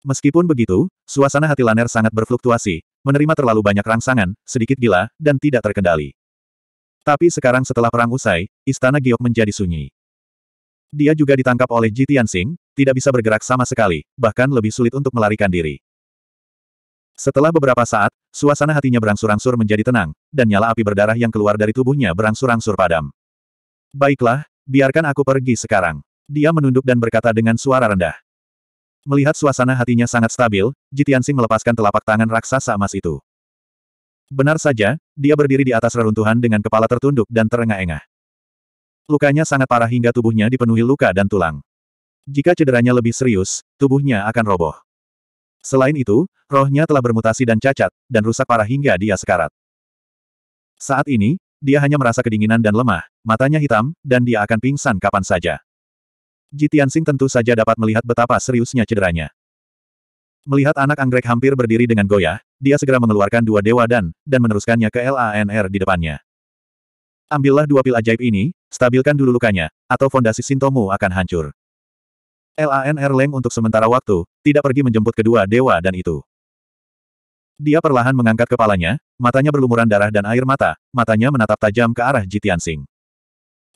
Meskipun begitu, suasana hati Laner sangat berfluktuasi, menerima terlalu banyak rangsangan, sedikit gila, dan tidak terkendali. Tapi sekarang setelah perang usai, istana Giok menjadi sunyi. Dia juga ditangkap oleh Ji Tianxing, tidak bisa bergerak sama sekali, bahkan lebih sulit untuk melarikan diri. Setelah beberapa saat, Suasana hatinya berangsur-angsur menjadi tenang, dan nyala api berdarah yang keluar dari tubuhnya berangsur-angsur padam. Baiklah, biarkan aku pergi sekarang. Dia menunduk dan berkata dengan suara rendah. Melihat suasana hatinya sangat stabil, Jitiansing melepaskan telapak tangan raksasa emas itu. Benar saja, dia berdiri di atas reruntuhan dengan kepala tertunduk dan terengah-engah. Lukanya sangat parah hingga tubuhnya dipenuhi luka dan tulang. Jika cederanya lebih serius, tubuhnya akan roboh. Selain itu, rohnya telah bermutasi dan cacat, dan rusak parah hingga dia sekarat. Saat ini, dia hanya merasa kedinginan dan lemah, matanya hitam, dan dia akan pingsan kapan saja. Jitiansing tentu saja dapat melihat betapa seriusnya cederanya. Melihat anak anggrek hampir berdiri dengan goyah, dia segera mengeluarkan dua dewa dan, dan meneruskannya ke LANR di depannya. Ambillah dua pil ajaib ini, stabilkan dulu lukanya, atau fondasi sintomu akan hancur. Lan Erleng untuk sementara waktu, tidak pergi menjemput kedua dewa dan itu. Dia perlahan mengangkat kepalanya, matanya berlumuran darah dan air mata, matanya menatap tajam ke arah Jitian Sing.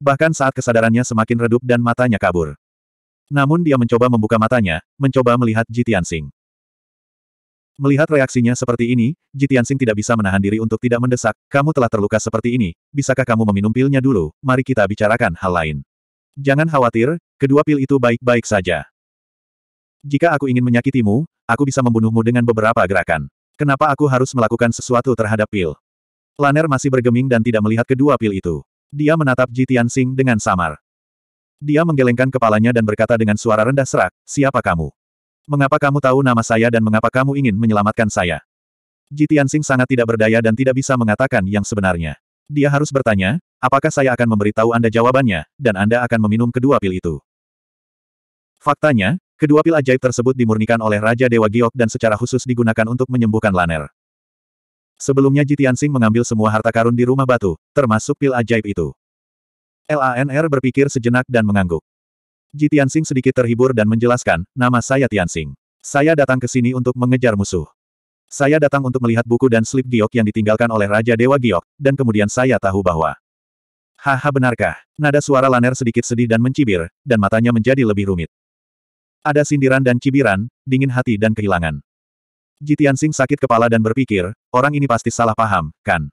Bahkan saat kesadarannya semakin redup dan matanya kabur. Namun dia mencoba membuka matanya, mencoba melihat Jitian Sing. Melihat reaksinya seperti ini, Jitian Sing tidak bisa menahan diri untuk tidak mendesak, kamu telah terluka seperti ini, bisakah kamu meminum pilnya dulu, mari kita bicarakan hal lain. Jangan khawatir, kedua pil itu baik-baik saja. Jika aku ingin menyakitimu, aku bisa membunuhmu dengan beberapa gerakan. Kenapa aku harus melakukan sesuatu terhadap pil? Laner masih bergeming dan tidak melihat kedua pil itu. Dia menatap Ji Tianxing dengan samar. Dia menggelengkan kepalanya dan berkata dengan suara rendah serak, siapa kamu? Mengapa kamu tahu nama saya dan mengapa kamu ingin menyelamatkan saya? Ji Tianxing sangat tidak berdaya dan tidak bisa mengatakan yang sebenarnya. Dia harus bertanya, Apakah saya akan memberitahu Anda jawabannya, dan Anda akan meminum kedua pil itu? Faktanya, kedua pil ajaib tersebut dimurnikan oleh Raja Dewa Giok dan secara khusus digunakan untuk menyembuhkan Laner. Sebelumnya Jitian Jitiansing mengambil semua harta karun di rumah batu, termasuk pil ajaib itu. LANR berpikir sejenak dan mengangguk. Jitian Jitiansing sedikit terhibur dan menjelaskan, nama saya Tian Tiansing. Saya datang ke sini untuk mengejar musuh. Saya datang untuk melihat buku dan slip giok yang ditinggalkan oleh Raja Dewa Giok, dan kemudian saya tahu bahwa Haha benarkah? Nada suara Laner sedikit sedih dan mencibir, dan matanya menjadi lebih rumit. Ada sindiran dan cibiran, dingin hati dan kehilangan. Jitian Sing sakit kepala dan berpikir, orang ini pasti salah paham, kan?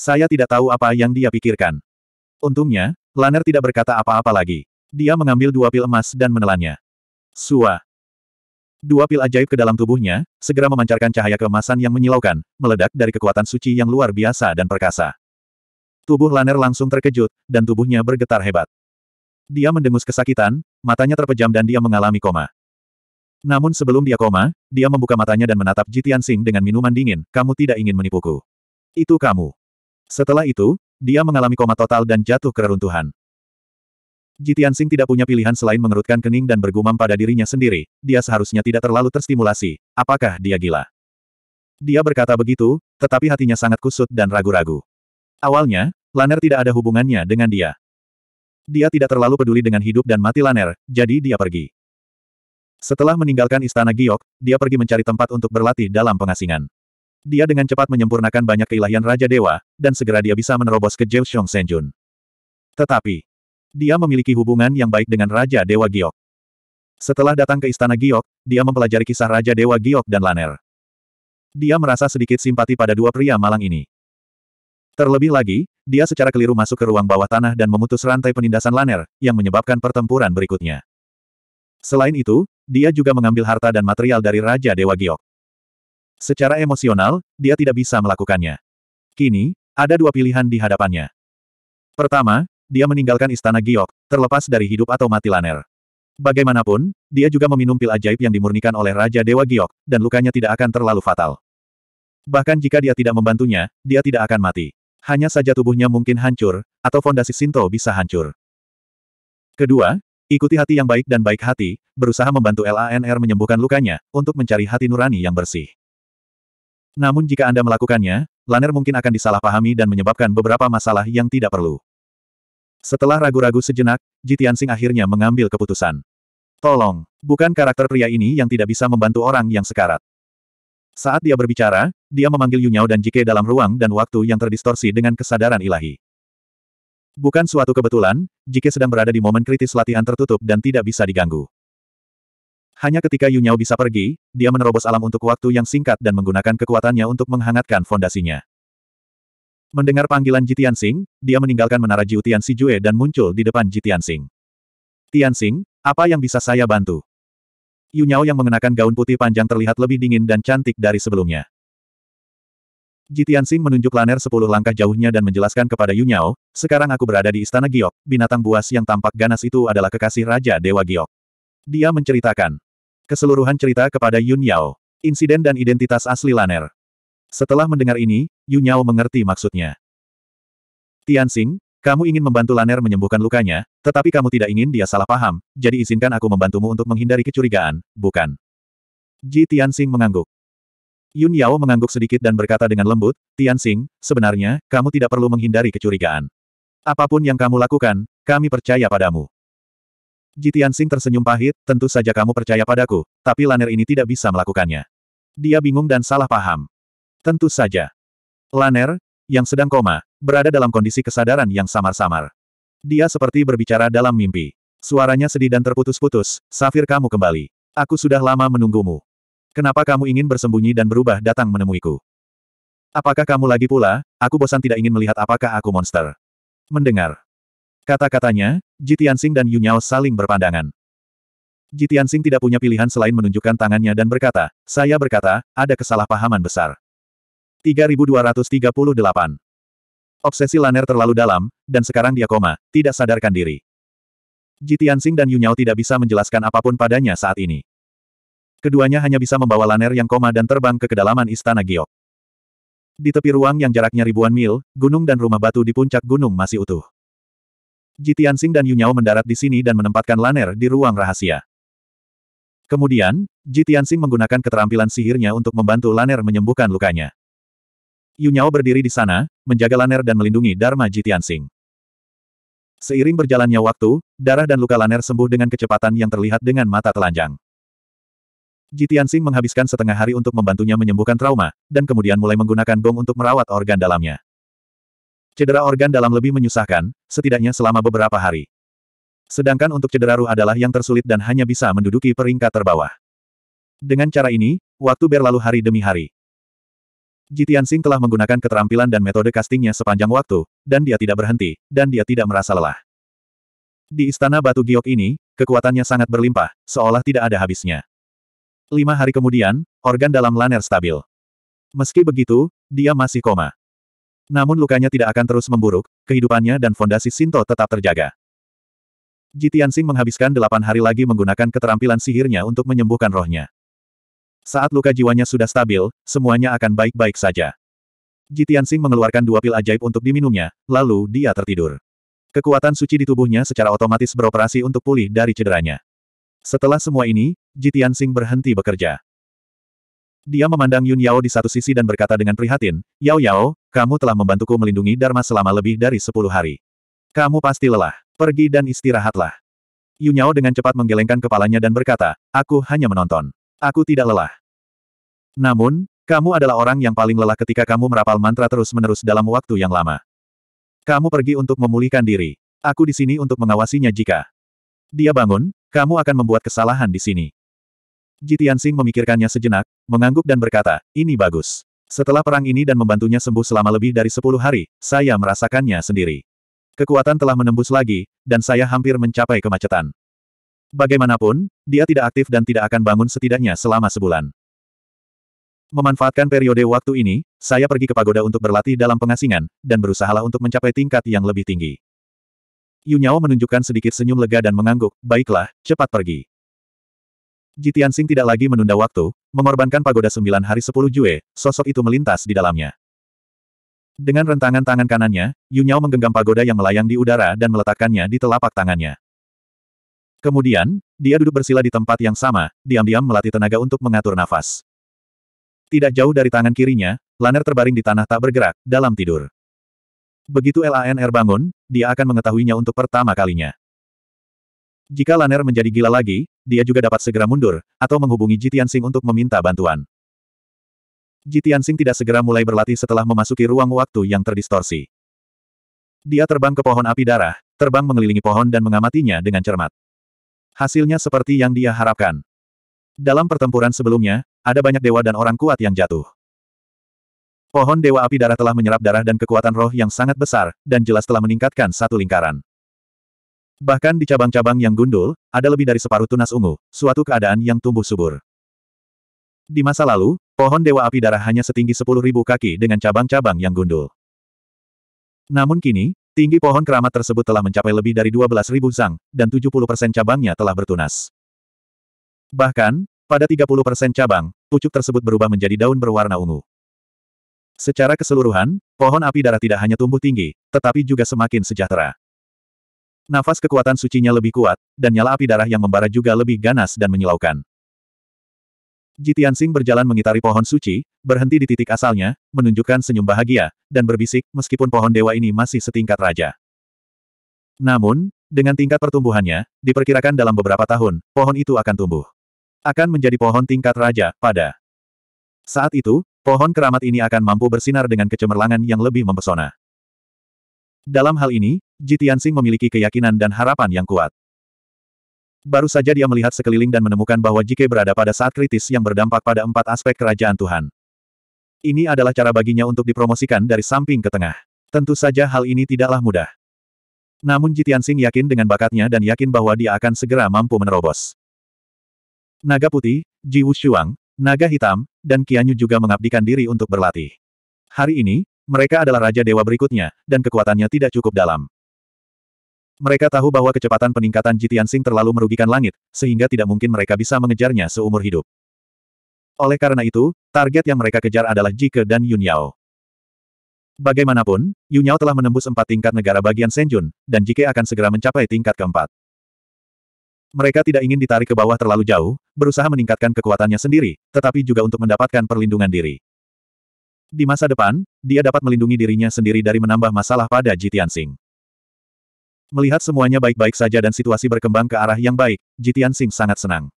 Saya tidak tahu apa yang dia pikirkan. Untungnya, Laner tidak berkata apa-apa lagi. Dia mengambil dua pil emas dan menelannya. Sua. Dua pil ajaib ke dalam tubuhnya, segera memancarkan cahaya keemasan yang menyilaukan, meledak dari kekuatan suci yang luar biasa dan perkasa. Tubuh Laner langsung terkejut, dan tubuhnya bergetar hebat. Dia mendengus kesakitan, matanya terpejam dan dia mengalami koma. Namun sebelum dia koma, dia membuka matanya dan menatap Jitian Sing dengan minuman dingin, kamu tidak ingin menipuku. Itu kamu. Setelah itu, dia mengalami koma total dan jatuh ke reruntuhan. Jitian Sing tidak punya pilihan selain mengerutkan kening dan bergumam pada dirinya sendiri, dia seharusnya tidak terlalu terstimulasi, apakah dia gila? Dia berkata begitu, tetapi hatinya sangat kusut dan ragu-ragu. Awalnya, Laner tidak ada hubungannya dengan dia. Dia tidak terlalu peduli dengan hidup dan mati Laner, jadi dia pergi. Setelah meninggalkan istana Giok, dia pergi mencari tempat untuk berlatih dalam pengasingan. Dia dengan cepat menyempurnakan banyak keilahian Raja Dewa, dan segera dia bisa menerobos ke Jeoshong Senjun. Tetapi, dia memiliki hubungan yang baik dengan Raja Dewa Giok. Setelah datang ke istana Giok, dia mempelajari kisah Raja Dewa Giok dan Laner. Dia merasa sedikit simpati pada dua pria malang ini. Terlebih lagi, dia secara keliru masuk ke ruang bawah tanah dan memutus rantai penindasan Laner, yang menyebabkan pertempuran berikutnya. Selain itu, dia juga mengambil harta dan material dari Raja Dewa Giok. Secara emosional, dia tidak bisa melakukannya. Kini, ada dua pilihan di hadapannya. Pertama, dia meninggalkan istana Giok, terlepas dari hidup atau mati Laner. Bagaimanapun, dia juga meminum pil ajaib yang dimurnikan oleh Raja Dewa Giok, dan lukanya tidak akan terlalu fatal. Bahkan jika dia tidak membantunya, dia tidak akan mati hanya saja tubuhnya mungkin hancur, atau fondasi sinto bisa hancur. Kedua, ikuti hati yang baik dan baik hati, berusaha membantu LANR menyembuhkan lukanya, untuk mencari hati nurani yang bersih. Namun jika Anda melakukannya, Laner mungkin akan disalahpahami dan menyebabkan beberapa masalah yang tidak perlu. Setelah ragu-ragu sejenak, Jitiansing akhirnya mengambil keputusan. Tolong, bukan karakter pria ini yang tidak bisa membantu orang yang sekarat. Saat dia berbicara, dia memanggil Yunyao dan Jike dalam ruang dan waktu yang terdistorsi dengan kesadaran ilahi. Bukan suatu kebetulan, Jike sedang berada di momen kritis latihan tertutup dan tidak bisa diganggu. Hanya ketika Yunyao bisa pergi, dia menerobos alam untuk waktu yang singkat dan menggunakan kekuatannya untuk menghangatkan fondasinya. Mendengar panggilan Ji Tianxing, dia meninggalkan menara Jiu Tian Jue dan muncul di depan Ji Tianxing. Tianxing, apa yang bisa saya bantu? Yu Nyao yang mengenakan gaun putih panjang terlihat lebih dingin dan cantik dari sebelumnya. Jitian Tianxing menunjuk Laner sepuluh langkah jauhnya dan menjelaskan kepada Yu Nyao, sekarang aku berada di Istana Giok, binatang buas yang tampak ganas itu adalah kekasih Raja Dewa Giok. Dia menceritakan keseluruhan cerita kepada Yu Nyao, insiden dan identitas asli Laner. Setelah mendengar ini, Yu Nyao mengerti maksudnya. Tianxing." Kamu ingin membantu Laner menyembuhkan lukanya, tetapi kamu tidak ingin dia salah paham, jadi izinkan aku membantumu untuk menghindari kecurigaan, bukan? Ji Tianxing mengangguk. Yun Yao mengangguk sedikit dan berkata dengan lembut, Tianxing, sebenarnya, kamu tidak perlu menghindari kecurigaan. Apapun yang kamu lakukan, kami percaya padamu. Ji Tianxing tersenyum pahit, tentu saja kamu percaya padaku, tapi Laner ini tidak bisa melakukannya. Dia bingung dan salah paham. Tentu saja. Laner, yang sedang koma, berada dalam kondisi kesadaran yang samar-samar. Dia seperti berbicara dalam mimpi. Suaranya sedih dan terputus-putus, Safir kamu kembali. Aku sudah lama menunggumu. Kenapa kamu ingin bersembunyi dan berubah datang menemuiku? Apakah kamu lagi pula, aku bosan tidak ingin melihat apakah aku monster. Mendengar. Kata-katanya, Jitiansing dan Yunyao saling berpandangan. Jitiansing tidak punya pilihan selain menunjukkan tangannya dan berkata, saya berkata, ada kesalahpahaman besar. 3238 Obsesi Laner terlalu dalam, dan sekarang dia koma, tidak sadarkan diri. Jitiansing dan Yunyao tidak bisa menjelaskan apapun padanya saat ini. Keduanya hanya bisa membawa Laner yang koma dan terbang ke kedalaman Istana Giok. Di tepi ruang yang jaraknya ribuan mil, gunung dan rumah batu di puncak gunung masih utuh. Jitiansing dan Yunyao mendarat di sini dan menempatkan Laner di ruang rahasia. Kemudian, Jitiansing menggunakan keterampilan sihirnya untuk membantu Laner menyembuhkan lukanya. Yunyao berdiri di sana, menjaga Laner dan melindungi Dharma Jitiansing. Seiring berjalannya waktu, darah dan luka Laner sembuh dengan kecepatan yang terlihat dengan mata telanjang. Jitiansing menghabiskan setengah hari untuk membantunya menyembuhkan trauma, dan kemudian mulai menggunakan gong untuk merawat organ dalamnya. Cedera organ dalam lebih menyusahkan, setidaknya selama beberapa hari. Sedangkan untuk cedera ruh adalah yang tersulit dan hanya bisa menduduki peringkat terbawah. Dengan cara ini, waktu berlalu hari demi hari. Jitian Jitiansing telah menggunakan keterampilan dan metode castingnya sepanjang waktu, dan dia tidak berhenti, dan dia tidak merasa lelah. Di Istana Batu Giok ini, kekuatannya sangat berlimpah, seolah tidak ada habisnya. Lima hari kemudian, organ dalam Laner stabil. Meski begitu, dia masih koma. Namun lukanya tidak akan terus memburuk, kehidupannya dan fondasi Sinto tetap terjaga. Jitian Jitiansing menghabiskan delapan hari lagi menggunakan keterampilan sihirnya untuk menyembuhkan rohnya. Saat luka jiwanya sudah stabil, semuanya akan baik-baik saja. Jitiansing mengeluarkan dua pil ajaib untuk diminumnya, lalu dia tertidur. Kekuatan suci di tubuhnya secara otomatis beroperasi untuk pulih dari cederanya. Setelah semua ini, Jitiansing berhenti bekerja. Dia memandang Yun Yao di satu sisi dan berkata dengan prihatin, Yao Yao, kamu telah membantuku melindungi Dharma selama lebih dari sepuluh hari. Kamu pasti lelah. Pergi dan istirahatlah. Yun Yao dengan cepat menggelengkan kepalanya dan berkata, aku hanya menonton. Aku tidak lelah. Namun, kamu adalah orang yang paling lelah ketika kamu merapal mantra terus-menerus dalam waktu yang lama. Kamu pergi untuk memulihkan diri. Aku di sini untuk mengawasinya jika dia bangun, kamu akan membuat kesalahan di sini. Jitian Tianxing memikirkannya sejenak, mengangguk dan berkata, ini bagus. Setelah perang ini dan membantunya sembuh selama lebih dari sepuluh hari, saya merasakannya sendiri. Kekuatan telah menembus lagi, dan saya hampir mencapai kemacetan. Bagaimanapun, dia tidak aktif dan tidak akan bangun setidaknya selama sebulan. Memanfaatkan periode waktu ini, saya pergi ke pagoda untuk berlatih dalam pengasingan, dan berusahalah untuk mencapai tingkat yang lebih tinggi. Yunyao menunjukkan sedikit senyum lega dan mengangguk, baiklah, cepat pergi. Jitian tidak lagi menunda waktu, mengorbankan pagoda sembilan hari sepuluh jue, sosok itu melintas di dalamnya. Dengan rentangan tangan kanannya, Yunyao menggenggam pagoda yang melayang di udara dan meletakkannya di telapak tangannya. Kemudian, dia duduk bersila di tempat yang sama, diam-diam melatih tenaga untuk mengatur nafas. Tidak jauh dari tangan kirinya, Laner terbaring di tanah tak bergerak, dalam tidur. Begitu LANR bangun, dia akan mengetahuinya untuk pertama kalinya. Jika Laner menjadi gila lagi, dia juga dapat segera mundur, atau menghubungi Jitian Sing untuk meminta bantuan. Jitian Sing tidak segera mulai berlatih setelah memasuki ruang waktu yang terdistorsi. Dia terbang ke pohon api darah, terbang mengelilingi pohon dan mengamatinya dengan cermat. Hasilnya seperti yang dia harapkan. Dalam pertempuran sebelumnya, ada banyak dewa dan orang kuat yang jatuh. Pohon Dewa Api Darah telah menyerap darah dan kekuatan roh yang sangat besar, dan jelas telah meningkatkan satu lingkaran. Bahkan di cabang-cabang yang gundul, ada lebih dari separuh tunas ungu, suatu keadaan yang tumbuh subur. Di masa lalu, pohon Dewa Api Darah hanya setinggi 10.000 kaki dengan cabang-cabang yang gundul. Namun kini, Tinggi pohon keramat tersebut telah mencapai lebih dari 12.000 zang, dan 70% cabangnya telah bertunas. Bahkan, pada 30% cabang, pucuk tersebut berubah menjadi daun berwarna ungu. Secara keseluruhan, pohon api darah tidak hanya tumbuh tinggi, tetapi juga semakin sejahtera. Nafas kekuatan sucinya lebih kuat, dan nyala api darah yang membara juga lebih ganas dan menyilaukan. Jitian Sing berjalan mengitari pohon suci, berhenti di titik asalnya, menunjukkan senyum bahagia, dan berbisik, meskipun pohon dewa ini masih setingkat raja. Namun, dengan tingkat pertumbuhannya, diperkirakan dalam beberapa tahun, pohon itu akan tumbuh. Akan menjadi pohon tingkat raja, pada saat itu, pohon keramat ini akan mampu bersinar dengan kecemerlangan yang lebih mempesona. Dalam hal ini, Jitian Sing memiliki keyakinan dan harapan yang kuat. Baru saja dia melihat sekeliling dan menemukan bahwa Jike berada pada saat kritis yang berdampak pada empat aspek kerajaan Tuhan. Ini adalah cara baginya untuk dipromosikan dari samping ke tengah. Tentu saja hal ini tidaklah mudah. Namun Jitian Sing yakin dengan bakatnya dan yakin bahwa dia akan segera mampu menerobos. Naga putih, Ji Wushuang, naga hitam, dan Qianyu juga mengabdikan diri untuk berlatih. Hari ini, mereka adalah Raja Dewa berikutnya, dan kekuatannya tidak cukup dalam. Mereka tahu bahwa kecepatan peningkatan Sing terlalu merugikan langit, sehingga tidak mungkin mereka bisa mengejarnya seumur hidup. Oleh karena itu, target yang mereka kejar adalah Jike dan Yun Yao. Bagaimanapun, Yun Yao telah menembus empat tingkat negara bagian Senjun, dan Jike akan segera mencapai tingkat keempat. Mereka tidak ingin ditarik ke bawah terlalu jauh, berusaha meningkatkan kekuatannya sendiri, tetapi juga untuk mendapatkan perlindungan diri. Di masa depan, dia dapat melindungi dirinya sendiri dari menambah masalah pada Singh. Melihat semuanya baik-baik saja dan situasi berkembang ke arah yang baik, Jitian Sing sangat senang.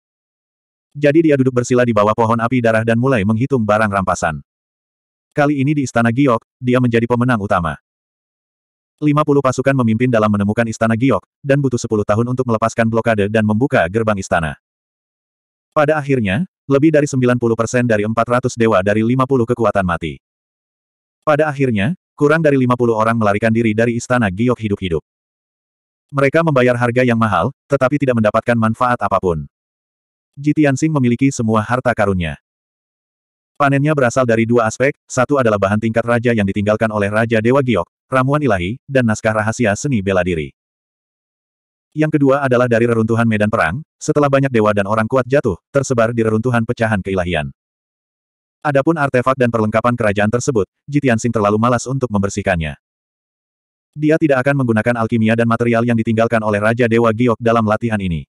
Jadi dia duduk bersila di bawah pohon api darah dan mulai menghitung barang rampasan. Kali ini di Istana Giok, dia menjadi pemenang utama. 50 pasukan memimpin dalam menemukan istana Giok, dan butuh 10 tahun untuk melepaskan blokade dan membuka gerbang istana. Pada akhirnya, lebih dari 90% dari 400 dewa dari 50 kekuatan mati. Pada akhirnya, kurang dari 50 orang melarikan diri dari istana Giok hidup-hidup. Mereka membayar harga yang mahal, tetapi tidak mendapatkan manfaat apapun. Jitiansing memiliki semua harta karunnya. Panennya berasal dari dua aspek, satu adalah bahan tingkat raja yang ditinggalkan oleh Raja Dewa Giok, ramuan ilahi, dan naskah rahasia seni bela diri. Yang kedua adalah dari reruntuhan medan perang, setelah banyak dewa dan orang kuat jatuh, tersebar di reruntuhan pecahan keilahian. Adapun artefak dan perlengkapan kerajaan tersebut, Jitiansing terlalu malas untuk membersihkannya. Dia tidak akan menggunakan alkimia dan material yang ditinggalkan oleh Raja Dewa Giok dalam latihan ini.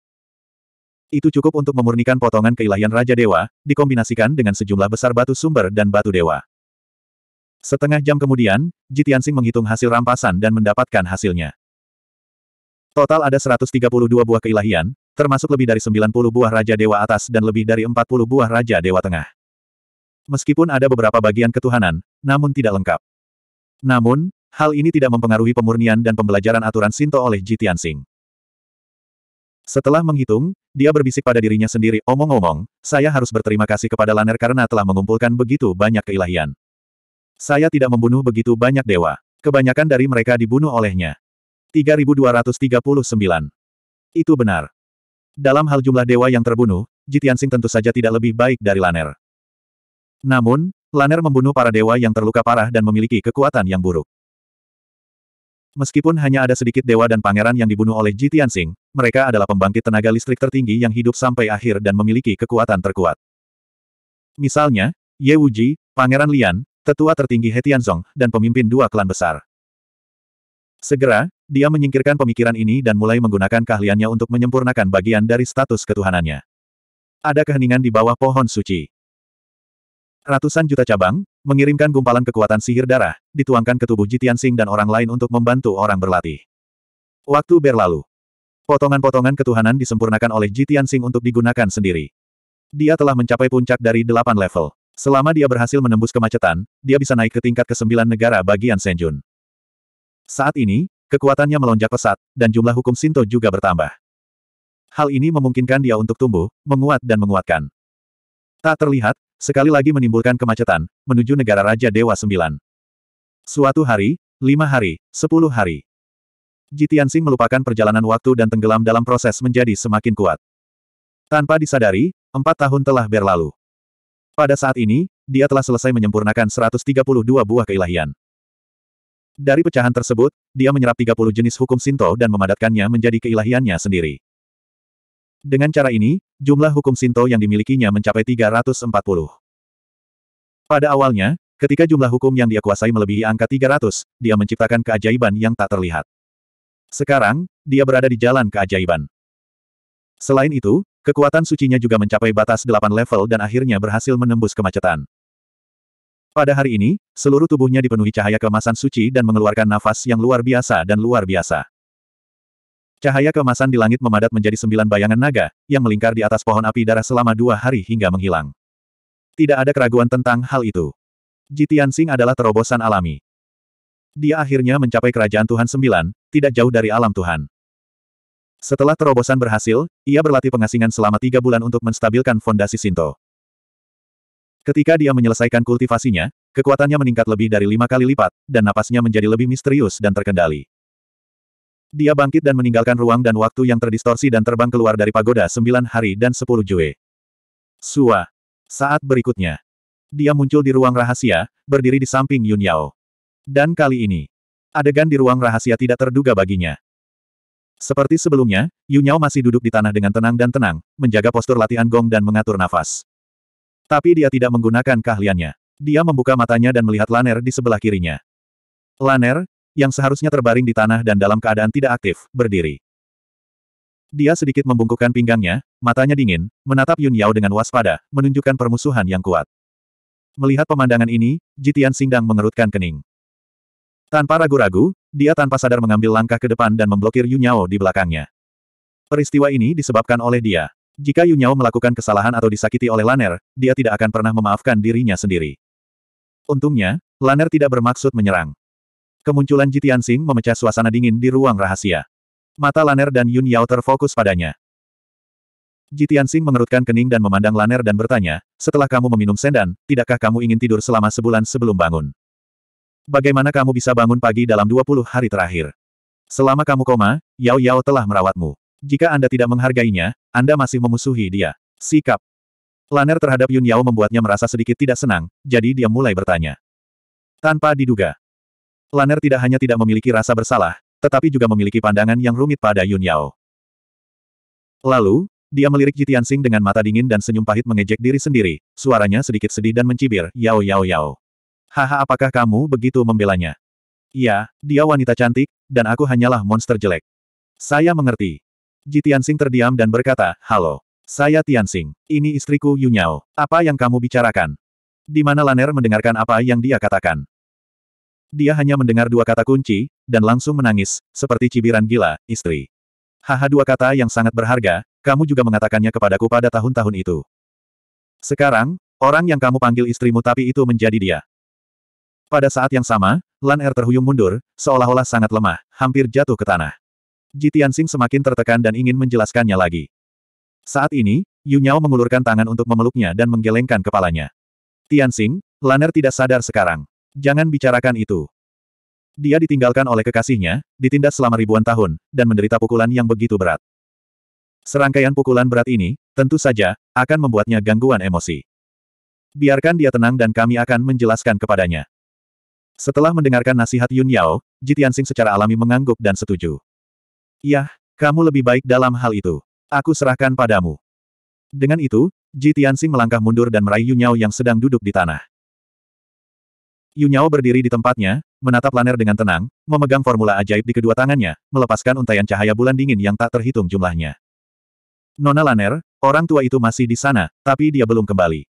Itu cukup untuk memurnikan potongan keilahian Raja Dewa, dikombinasikan dengan sejumlah besar batu sumber dan batu dewa. Setengah jam kemudian, Jitiansing menghitung hasil rampasan dan mendapatkan hasilnya. Total ada 132 buah keilahian, termasuk lebih dari 90 buah Raja Dewa atas dan lebih dari 40 buah Raja Dewa tengah. Meskipun ada beberapa bagian ketuhanan, namun tidak lengkap. Namun, Hal ini tidak mempengaruhi pemurnian dan pembelajaran aturan Sinto oleh Ji Tianxing. Setelah menghitung, dia berbisik pada dirinya sendiri, omong-omong, saya harus berterima kasih kepada Laner karena telah mengumpulkan begitu banyak keilahian. Saya tidak membunuh begitu banyak dewa. Kebanyakan dari mereka dibunuh olehnya. 3239. Itu benar. Dalam hal jumlah dewa yang terbunuh, Jitiansing tentu saja tidak lebih baik dari Laner. Namun, Laner membunuh para dewa yang terluka parah dan memiliki kekuatan yang buruk. Meskipun hanya ada sedikit dewa dan pangeran yang dibunuh oleh Ji Tianxing, mereka adalah pembangkit tenaga listrik tertinggi yang hidup sampai akhir dan memiliki kekuatan terkuat. Misalnya, Ye Wuji, Pangeran Lian, tetua tertinggi He Tianzong, dan pemimpin dua klan besar. Segera, dia menyingkirkan pemikiran ini dan mulai menggunakan keahliannya untuk menyempurnakan bagian dari status ketuhanannya. Ada keheningan di bawah pohon suci. Ratusan juta cabang, Mengirimkan gumpalan kekuatan sihir darah, dituangkan ke tubuh Jitian Sing dan orang lain untuk membantu orang berlatih. Waktu berlalu. Potongan-potongan ketuhanan disempurnakan oleh Jitian Sing untuk digunakan sendiri. Dia telah mencapai puncak dari delapan level. Selama dia berhasil menembus kemacetan, dia bisa naik ke tingkat ke 9 negara bagian Senjun. Saat ini, kekuatannya melonjak pesat, dan jumlah hukum Sinto juga bertambah. Hal ini memungkinkan dia untuk tumbuh, menguat dan menguatkan. Tak terlihat, sekali lagi menimbulkan kemacetan, menuju negara Raja Dewa Sembilan. Suatu hari, lima hari, sepuluh hari. Jitiansing melupakan perjalanan waktu dan tenggelam dalam proses menjadi semakin kuat. Tanpa disadari, empat tahun telah berlalu. Pada saat ini, dia telah selesai menyempurnakan 132 buah keilahian. Dari pecahan tersebut, dia menyerap 30 jenis hukum Sinto dan memadatkannya menjadi keilahiannya sendiri. Dengan cara ini, jumlah hukum Sinto yang dimilikinya mencapai 340. Pada awalnya, ketika jumlah hukum yang dia kuasai melebihi angka 300, dia menciptakan keajaiban yang tak terlihat. Sekarang, dia berada di jalan keajaiban. Selain itu, kekuatan sucinya juga mencapai batas 8 level dan akhirnya berhasil menembus kemacetan. Pada hari ini, seluruh tubuhnya dipenuhi cahaya kemasan suci dan mengeluarkan nafas yang luar biasa dan luar biasa. Cahaya kemasan di langit memadat menjadi sembilan bayangan naga, yang melingkar di atas pohon api darah selama dua hari hingga menghilang. Tidak ada keraguan tentang hal itu. Jitian Sing adalah terobosan alami. Dia akhirnya mencapai kerajaan Tuhan sembilan, tidak jauh dari alam Tuhan. Setelah terobosan berhasil, ia berlatih pengasingan selama tiga bulan untuk menstabilkan fondasi Sinto. Ketika dia menyelesaikan kultivasinya, kekuatannya meningkat lebih dari lima kali lipat, dan napasnya menjadi lebih misterius dan terkendali. Dia bangkit dan meninggalkan ruang dan waktu yang terdistorsi dan terbang keluar dari pagoda sembilan hari dan sepuluh jue. Sua. Saat berikutnya. Dia muncul di ruang rahasia, berdiri di samping Yun Yao. Dan kali ini. Adegan di ruang rahasia tidak terduga baginya. Seperti sebelumnya, Yun Yao masih duduk di tanah dengan tenang dan tenang, menjaga postur latihan gong dan mengatur nafas. Tapi dia tidak menggunakan keahliannya. Dia membuka matanya dan melihat Laner di sebelah kirinya. Laner, yang seharusnya terbaring di tanah dan dalam keadaan tidak aktif, berdiri. Dia sedikit membungkukkan pinggangnya, matanya dingin, menatap Yun Yao dengan waspada, menunjukkan permusuhan yang kuat. Melihat pemandangan ini, Jitian Singdang mengerutkan kening. Tanpa ragu-ragu, dia tanpa sadar mengambil langkah ke depan dan memblokir Yun Yao di belakangnya. Peristiwa ini disebabkan oleh dia. Jika Yun Yao melakukan kesalahan atau disakiti oleh Laner, dia tidak akan pernah memaafkan dirinya sendiri. Untungnya, Laner tidak bermaksud menyerang. Kemunculan Jitian Sing memecah suasana dingin di ruang rahasia. Mata Laner dan Yun Yao terfokus padanya. Jitian Sing mengerutkan kening dan memandang Laner dan bertanya, setelah kamu meminum sendan, tidakkah kamu ingin tidur selama sebulan sebelum bangun? Bagaimana kamu bisa bangun pagi dalam 20 hari terakhir? Selama kamu koma, Yao Yao telah merawatmu. Jika Anda tidak menghargainya, Anda masih memusuhi dia. Sikap. Laner terhadap Yun Yao membuatnya merasa sedikit tidak senang, jadi dia mulai bertanya. Tanpa diduga, Laner tidak hanya tidak memiliki rasa bersalah, tetapi juga memiliki pandangan yang rumit pada Yun Yao. Lalu, dia melirik Jitian Sing dengan mata dingin dan senyum pahit mengejek diri sendiri, suaranya sedikit sedih dan mencibir, Yao Yao Yao. Haha apakah kamu begitu membelanya? Iya, dia wanita cantik, dan aku hanyalah monster jelek. Saya mengerti. Jitian Sing terdiam dan berkata, Halo, saya Tianxing. ini istriku Yunyao. Apa yang kamu bicarakan? Di mana Laner mendengarkan apa yang dia katakan? Dia hanya mendengar dua kata kunci, dan langsung menangis, seperti cibiran gila, istri. Haha dua kata yang sangat berharga, kamu juga mengatakannya kepadaku pada tahun-tahun itu. Sekarang, orang yang kamu panggil istrimu tapi itu menjadi dia. Pada saat yang sama, Lan Er terhuyung mundur, seolah-olah sangat lemah, hampir jatuh ke tanah. Tianxing semakin tertekan dan ingin menjelaskannya lagi. Saat ini, Yu Nyao mengulurkan tangan untuk memeluknya dan menggelengkan kepalanya. Tianxing, Laner tidak sadar sekarang. Jangan bicarakan itu. Dia ditinggalkan oleh kekasihnya, ditindas selama ribuan tahun, dan menderita pukulan yang begitu berat. Serangkaian pukulan berat ini, tentu saja, akan membuatnya gangguan emosi. Biarkan dia tenang dan kami akan menjelaskan kepadanya. Setelah mendengarkan nasihat Yun Yao, Jitiansing secara alami mengangguk dan setuju. Yah, kamu lebih baik dalam hal itu. Aku serahkan padamu. Dengan itu, Jitiansing melangkah mundur dan meraih Yun Yao yang sedang duduk di tanah. Yunyao berdiri di tempatnya, menatap Laner dengan tenang, memegang formula ajaib di kedua tangannya, melepaskan untaian cahaya bulan dingin yang tak terhitung jumlahnya. Nona Laner, orang tua itu masih di sana, tapi dia belum kembali.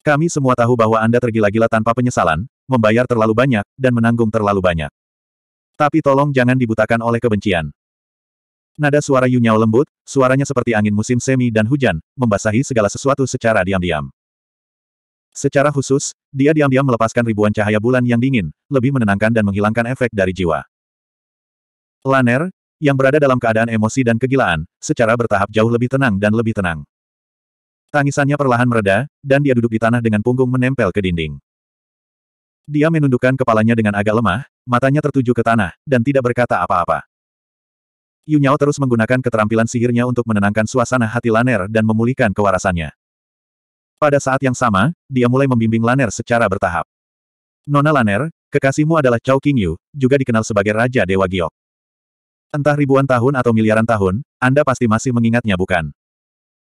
Kami semua tahu bahwa Anda tergila-gila tanpa penyesalan, membayar terlalu banyak, dan menanggung terlalu banyak. Tapi tolong jangan dibutakan oleh kebencian. Nada suara Yunyao lembut, suaranya seperti angin musim semi dan hujan, membasahi segala sesuatu secara diam-diam. Secara khusus, dia diam-diam melepaskan ribuan cahaya bulan yang dingin, lebih menenangkan dan menghilangkan efek dari jiwa. Laner, yang berada dalam keadaan emosi dan kegilaan, secara bertahap jauh lebih tenang dan lebih tenang. Tangisannya perlahan mereda, dan dia duduk di tanah dengan punggung menempel ke dinding. Dia menundukkan kepalanya dengan agak lemah, matanya tertuju ke tanah, dan tidak berkata apa-apa. Yunyao terus menggunakan keterampilan sihirnya untuk menenangkan suasana hati Laner dan memulihkan kewarasannya. Pada saat yang sama, dia mulai membimbing Laner secara bertahap. Nona Laner, kekasihmu adalah Chao Qingyu, juga dikenal sebagai Raja Dewa Giok. Entah ribuan tahun atau miliaran tahun, Anda pasti masih mengingatnya bukan?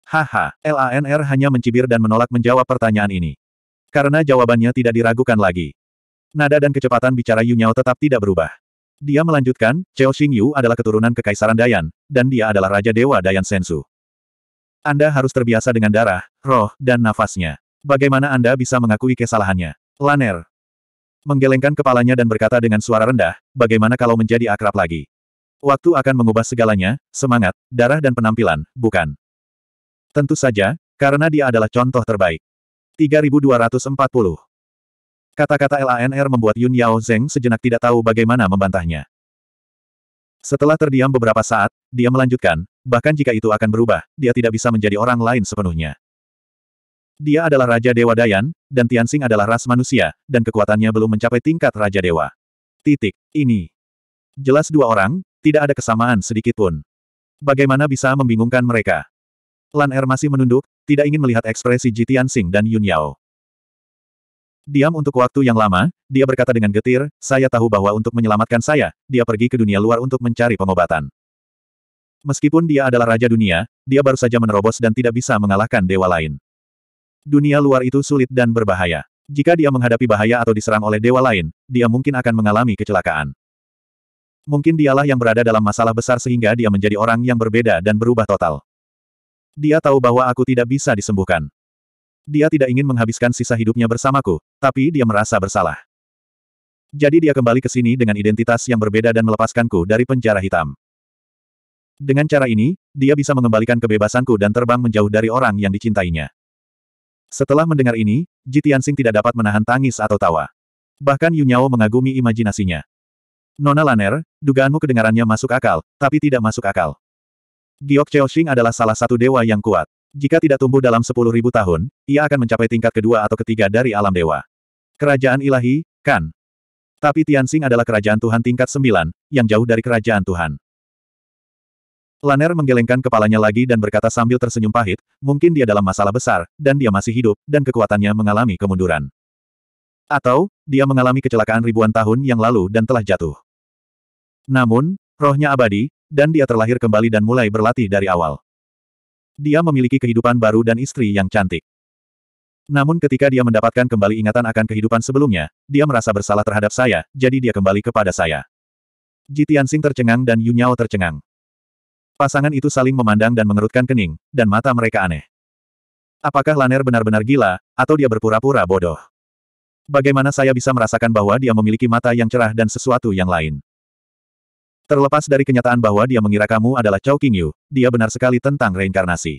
Haha, LANR hanya mencibir dan menolak menjawab pertanyaan ini. Karena jawabannya tidak diragukan lagi. Nada dan kecepatan bicara Yu Nyao tetap tidak berubah. Dia melanjutkan, Chao Xingyu adalah keturunan Kekaisaran Dayan, dan dia adalah Raja Dewa Dayan Sensu. Anda harus terbiasa dengan darah, roh, dan nafasnya. Bagaimana Anda bisa mengakui kesalahannya? Laner. Menggelengkan kepalanya dan berkata dengan suara rendah, bagaimana kalau menjadi akrab lagi? Waktu akan mengubah segalanya, semangat, darah dan penampilan, bukan? Tentu saja, karena dia adalah contoh terbaik. 3240 Kata-kata LANR membuat Yun Yao Zeng sejenak tidak tahu bagaimana membantahnya. Setelah terdiam beberapa saat, dia melanjutkan, bahkan jika itu akan berubah, dia tidak bisa menjadi orang lain sepenuhnya. Dia adalah Raja Dewa Dayan, dan Tianxing adalah ras manusia, dan kekuatannya belum mencapai tingkat Raja Dewa. Titik. Ini. Jelas dua orang, tidak ada kesamaan sedikitpun. Bagaimana bisa membingungkan mereka? Lan Er masih menunduk, tidak ingin melihat ekspresi Ji Tianxing dan Yun Yao. Diam untuk waktu yang lama, dia berkata dengan getir, saya tahu bahwa untuk menyelamatkan saya, dia pergi ke dunia luar untuk mencari pengobatan. Meskipun dia adalah Raja Dunia, dia baru saja menerobos dan tidak bisa mengalahkan dewa lain. Dunia luar itu sulit dan berbahaya. Jika dia menghadapi bahaya atau diserang oleh dewa lain, dia mungkin akan mengalami kecelakaan. Mungkin dialah yang berada dalam masalah besar sehingga dia menjadi orang yang berbeda dan berubah total. Dia tahu bahwa aku tidak bisa disembuhkan. Dia tidak ingin menghabiskan sisa hidupnya bersamaku, tapi dia merasa bersalah. Jadi dia kembali ke sini dengan identitas yang berbeda dan melepaskanku dari penjara hitam. Dengan cara ini, dia bisa mengembalikan kebebasanku dan terbang menjauh dari orang yang dicintainya. Setelah mendengar ini, Ji Tianxing tidak dapat menahan tangis atau tawa. Bahkan Yunyao mengagumi imajinasinya. Nona Laner, dugaanmu kedengarannya masuk akal, tapi tidak masuk akal. Giok Cheoxing adalah salah satu dewa yang kuat. Jika tidak tumbuh dalam 10.000 tahun, ia akan mencapai tingkat kedua atau ketiga dari alam dewa. Kerajaan ilahi, kan? Tapi Tianxing adalah kerajaan Tuhan tingkat 9, yang jauh dari kerajaan Tuhan. Laner menggelengkan kepalanya lagi dan berkata sambil tersenyum pahit, mungkin dia dalam masalah besar, dan dia masih hidup, dan kekuatannya mengalami kemunduran. Atau, dia mengalami kecelakaan ribuan tahun yang lalu dan telah jatuh. Namun, rohnya abadi, dan dia terlahir kembali dan mulai berlatih dari awal. Dia memiliki kehidupan baru dan istri yang cantik. Namun ketika dia mendapatkan kembali ingatan akan kehidupan sebelumnya, dia merasa bersalah terhadap saya, jadi dia kembali kepada saya. Jitian sing tercengang dan Yunyao tercengang. Pasangan itu saling memandang dan mengerutkan kening, dan mata mereka aneh. Apakah Laner benar-benar gila, atau dia berpura-pura bodoh? Bagaimana saya bisa merasakan bahwa dia memiliki mata yang cerah dan sesuatu yang lain? Terlepas dari kenyataan bahwa dia mengira kamu adalah Chao Yu, dia benar sekali tentang reinkarnasi.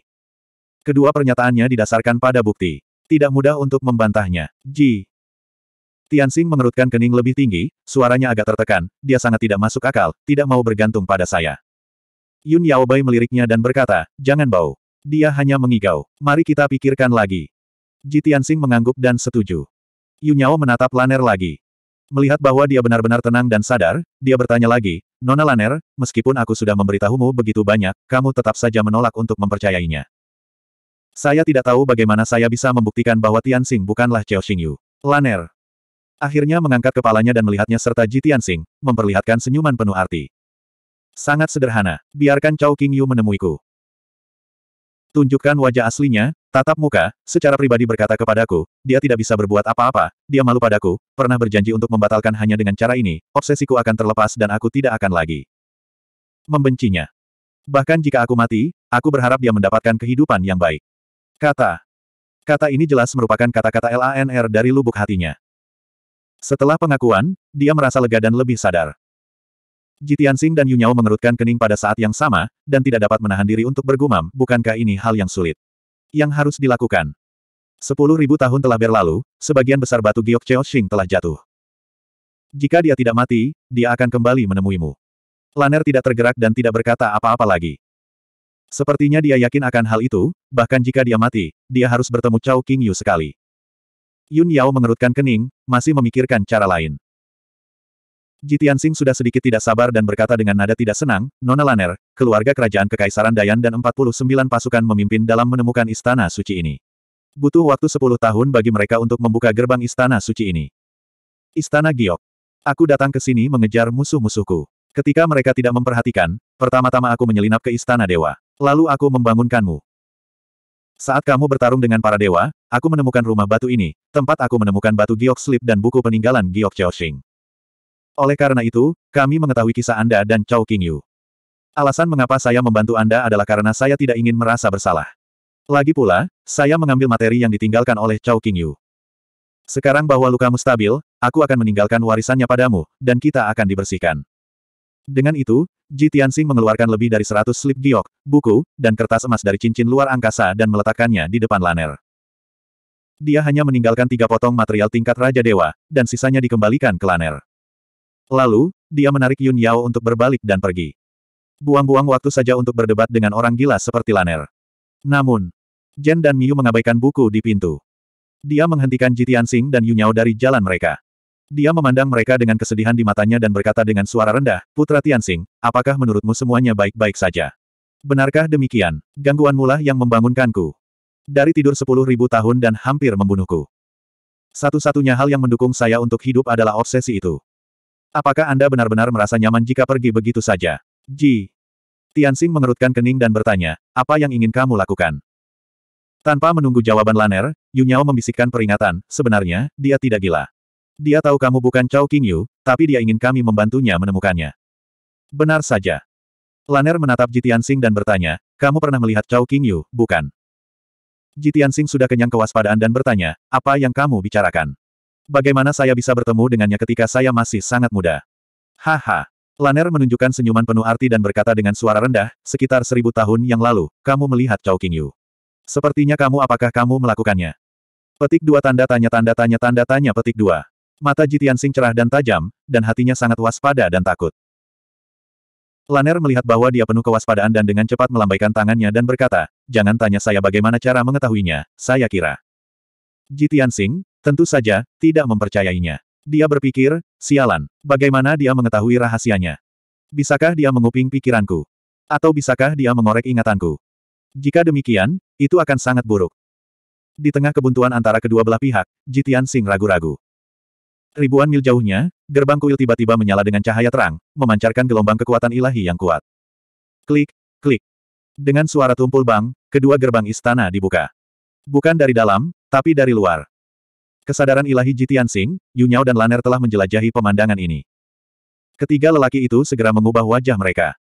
Kedua pernyataannya didasarkan pada bukti. Tidak mudah untuk membantahnya. Ji. Tianxing mengerutkan kening lebih tinggi, suaranya agak tertekan, dia sangat tidak masuk akal, tidak mau bergantung pada saya. Yun Yaobai meliriknya dan berkata, jangan bau. Dia hanya mengigau. Mari kita pikirkan lagi. Tianxing mengangguk dan setuju. Yun Yao menatap Laner lagi. Melihat bahwa dia benar-benar tenang dan sadar, dia bertanya lagi, Nona Laner, meskipun aku sudah memberitahumu begitu banyak, kamu tetap saja menolak untuk mempercayainya. Saya tidak tahu bagaimana saya bisa membuktikan bahwa Tianxing bukanlah Cao Xingyu. Laner. Akhirnya mengangkat kepalanya dan melihatnya serta Ji Tianxing, memperlihatkan senyuman penuh arti. Sangat sederhana, biarkan Cao Qingyu menemuiku. Tunjukkan wajah aslinya, tatap muka, secara pribadi berkata kepadaku, dia tidak bisa berbuat apa-apa, dia malu padaku, pernah berjanji untuk membatalkan hanya dengan cara ini, obsesiku akan terlepas dan aku tidak akan lagi. Membencinya. Bahkan jika aku mati, aku berharap dia mendapatkan kehidupan yang baik. Kata. Kata ini jelas merupakan kata-kata LANR dari lubuk hatinya. Setelah pengakuan, dia merasa lega dan lebih sadar. Jitian Sing dan Yunyao mengerutkan kening pada saat yang sama, dan tidak dapat menahan diri untuk bergumam, bukankah ini hal yang sulit? Yang harus dilakukan. Sepuluh ribu tahun telah berlalu, sebagian besar batu giok Cheo Xing telah jatuh. Jika dia tidak mati, dia akan kembali menemuimu. Laner tidak tergerak dan tidak berkata apa-apa lagi. Sepertinya dia yakin akan hal itu, bahkan jika dia mati, dia harus bertemu Chao King Yu sekali. Yun Yao mengerutkan kening, masih memikirkan cara lain. Jitian Sing sudah sedikit tidak sabar dan berkata dengan nada tidak senang, Nona Laner, keluarga kerajaan Kekaisaran Dayan dan 49 pasukan memimpin dalam menemukan istana suci ini. Butuh waktu 10 tahun bagi mereka untuk membuka gerbang istana suci ini. Istana Giok. Aku datang ke sini mengejar musuh-musuhku. Ketika mereka tidak memperhatikan, pertama-tama aku menyelinap ke istana dewa. Lalu aku membangunkanmu. Saat kamu bertarung dengan para dewa, aku menemukan rumah batu ini, tempat aku menemukan batu giok slip dan buku peninggalan giok Chaoxing. Oleh karena itu, kami mengetahui kisah Anda dan Chow King Yu. Alasan mengapa saya membantu Anda adalah karena saya tidak ingin merasa bersalah. Lagi pula, saya mengambil materi yang ditinggalkan oleh Chow King Yu. Sekarang bahwa lukamu stabil, aku akan meninggalkan warisannya padamu, dan kita akan dibersihkan. Dengan itu, Ji Tianxing mengeluarkan lebih dari 100 slip giok, buku, dan kertas emas dari cincin luar angkasa dan meletakkannya di depan Laner. Dia hanya meninggalkan tiga potong material tingkat Raja Dewa, dan sisanya dikembalikan ke Laner. Lalu, dia menarik Yun Yao untuk berbalik dan pergi. Buang-buang waktu saja untuk berdebat dengan orang gila seperti Laner. Namun, Jen dan Miu mengabaikan buku di pintu. Dia menghentikan Jitian Sing dan Yunyao dari jalan mereka. Dia memandang mereka dengan kesedihan di matanya dan berkata dengan suara rendah, Putra Tian Sing, apakah menurutmu semuanya baik-baik saja? Benarkah demikian? Gangguan mula yang membangunkanku. Dari tidur sepuluh ribu tahun dan hampir membunuhku. Satu-satunya hal yang mendukung saya untuk hidup adalah obsesi itu. Apakah Anda benar-benar merasa nyaman jika pergi begitu saja? Ji. Tianxing mengerutkan kening dan bertanya, apa yang ingin kamu lakukan? Tanpa menunggu jawaban Laner, Yunyao membisikkan peringatan, sebenarnya, dia tidak gila. Dia tahu kamu bukan Chao Qingyu, tapi dia ingin kami membantunya menemukannya. Benar saja. Laner menatap Ji Tianxing dan bertanya, kamu pernah melihat Chao Qingyu, bukan? Ji Tianxing sudah kenyang kewaspadaan dan bertanya, apa yang kamu bicarakan? Bagaimana saya bisa bertemu dengannya ketika saya masih sangat muda? Haha. Laner menunjukkan senyuman penuh arti dan berkata dengan suara rendah, sekitar seribu tahun yang lalu, kamu melihat Chao Qingyu. Sepertinya kamu apakah kamu melakukannya? Petik dua tanda tanya tanda tanya tanda tanya petik dua. Mata Jitian Sing cerah dan tajam, dan hatinya sangat waspada dan takut. Laner melihat bahwa dia penuh kewaspadaan dan dengan cepat melambaikan tangannya dan berkata, jangan tanya saya bagaimana cara mengetahuinya, saya kira. Jitian Sing, Tentu saja, tidak mempercayainya. Dia berpikir, sialan, bagaimana dia mengetahui rahasianya? Bisakah dia menguping pikiranku? Atau bisakah dia mengorek ingatanku? Jika demikian, itu akan sangat buruk. Di tengah kebuntuan antara kedua belah pihak, Jitian Sing ragu-ragu. Ribuan mil jauhnya, gerbang kuil tiba-tiba menyala dengan cahaya terang, memancarkan gelombang kekuatan ilahi yang kuat. Klik, klik. Dengan suara tumpul bang, kedua gerbang istana dibuka. Bukan dari dalam, tapi dari luar. Kesadaran ilahi Jitian Sing, Yunyao dan Laner telah menjelajahi pemandangan ini. Ketiga lelaki itu segera mengubah wajah mereka.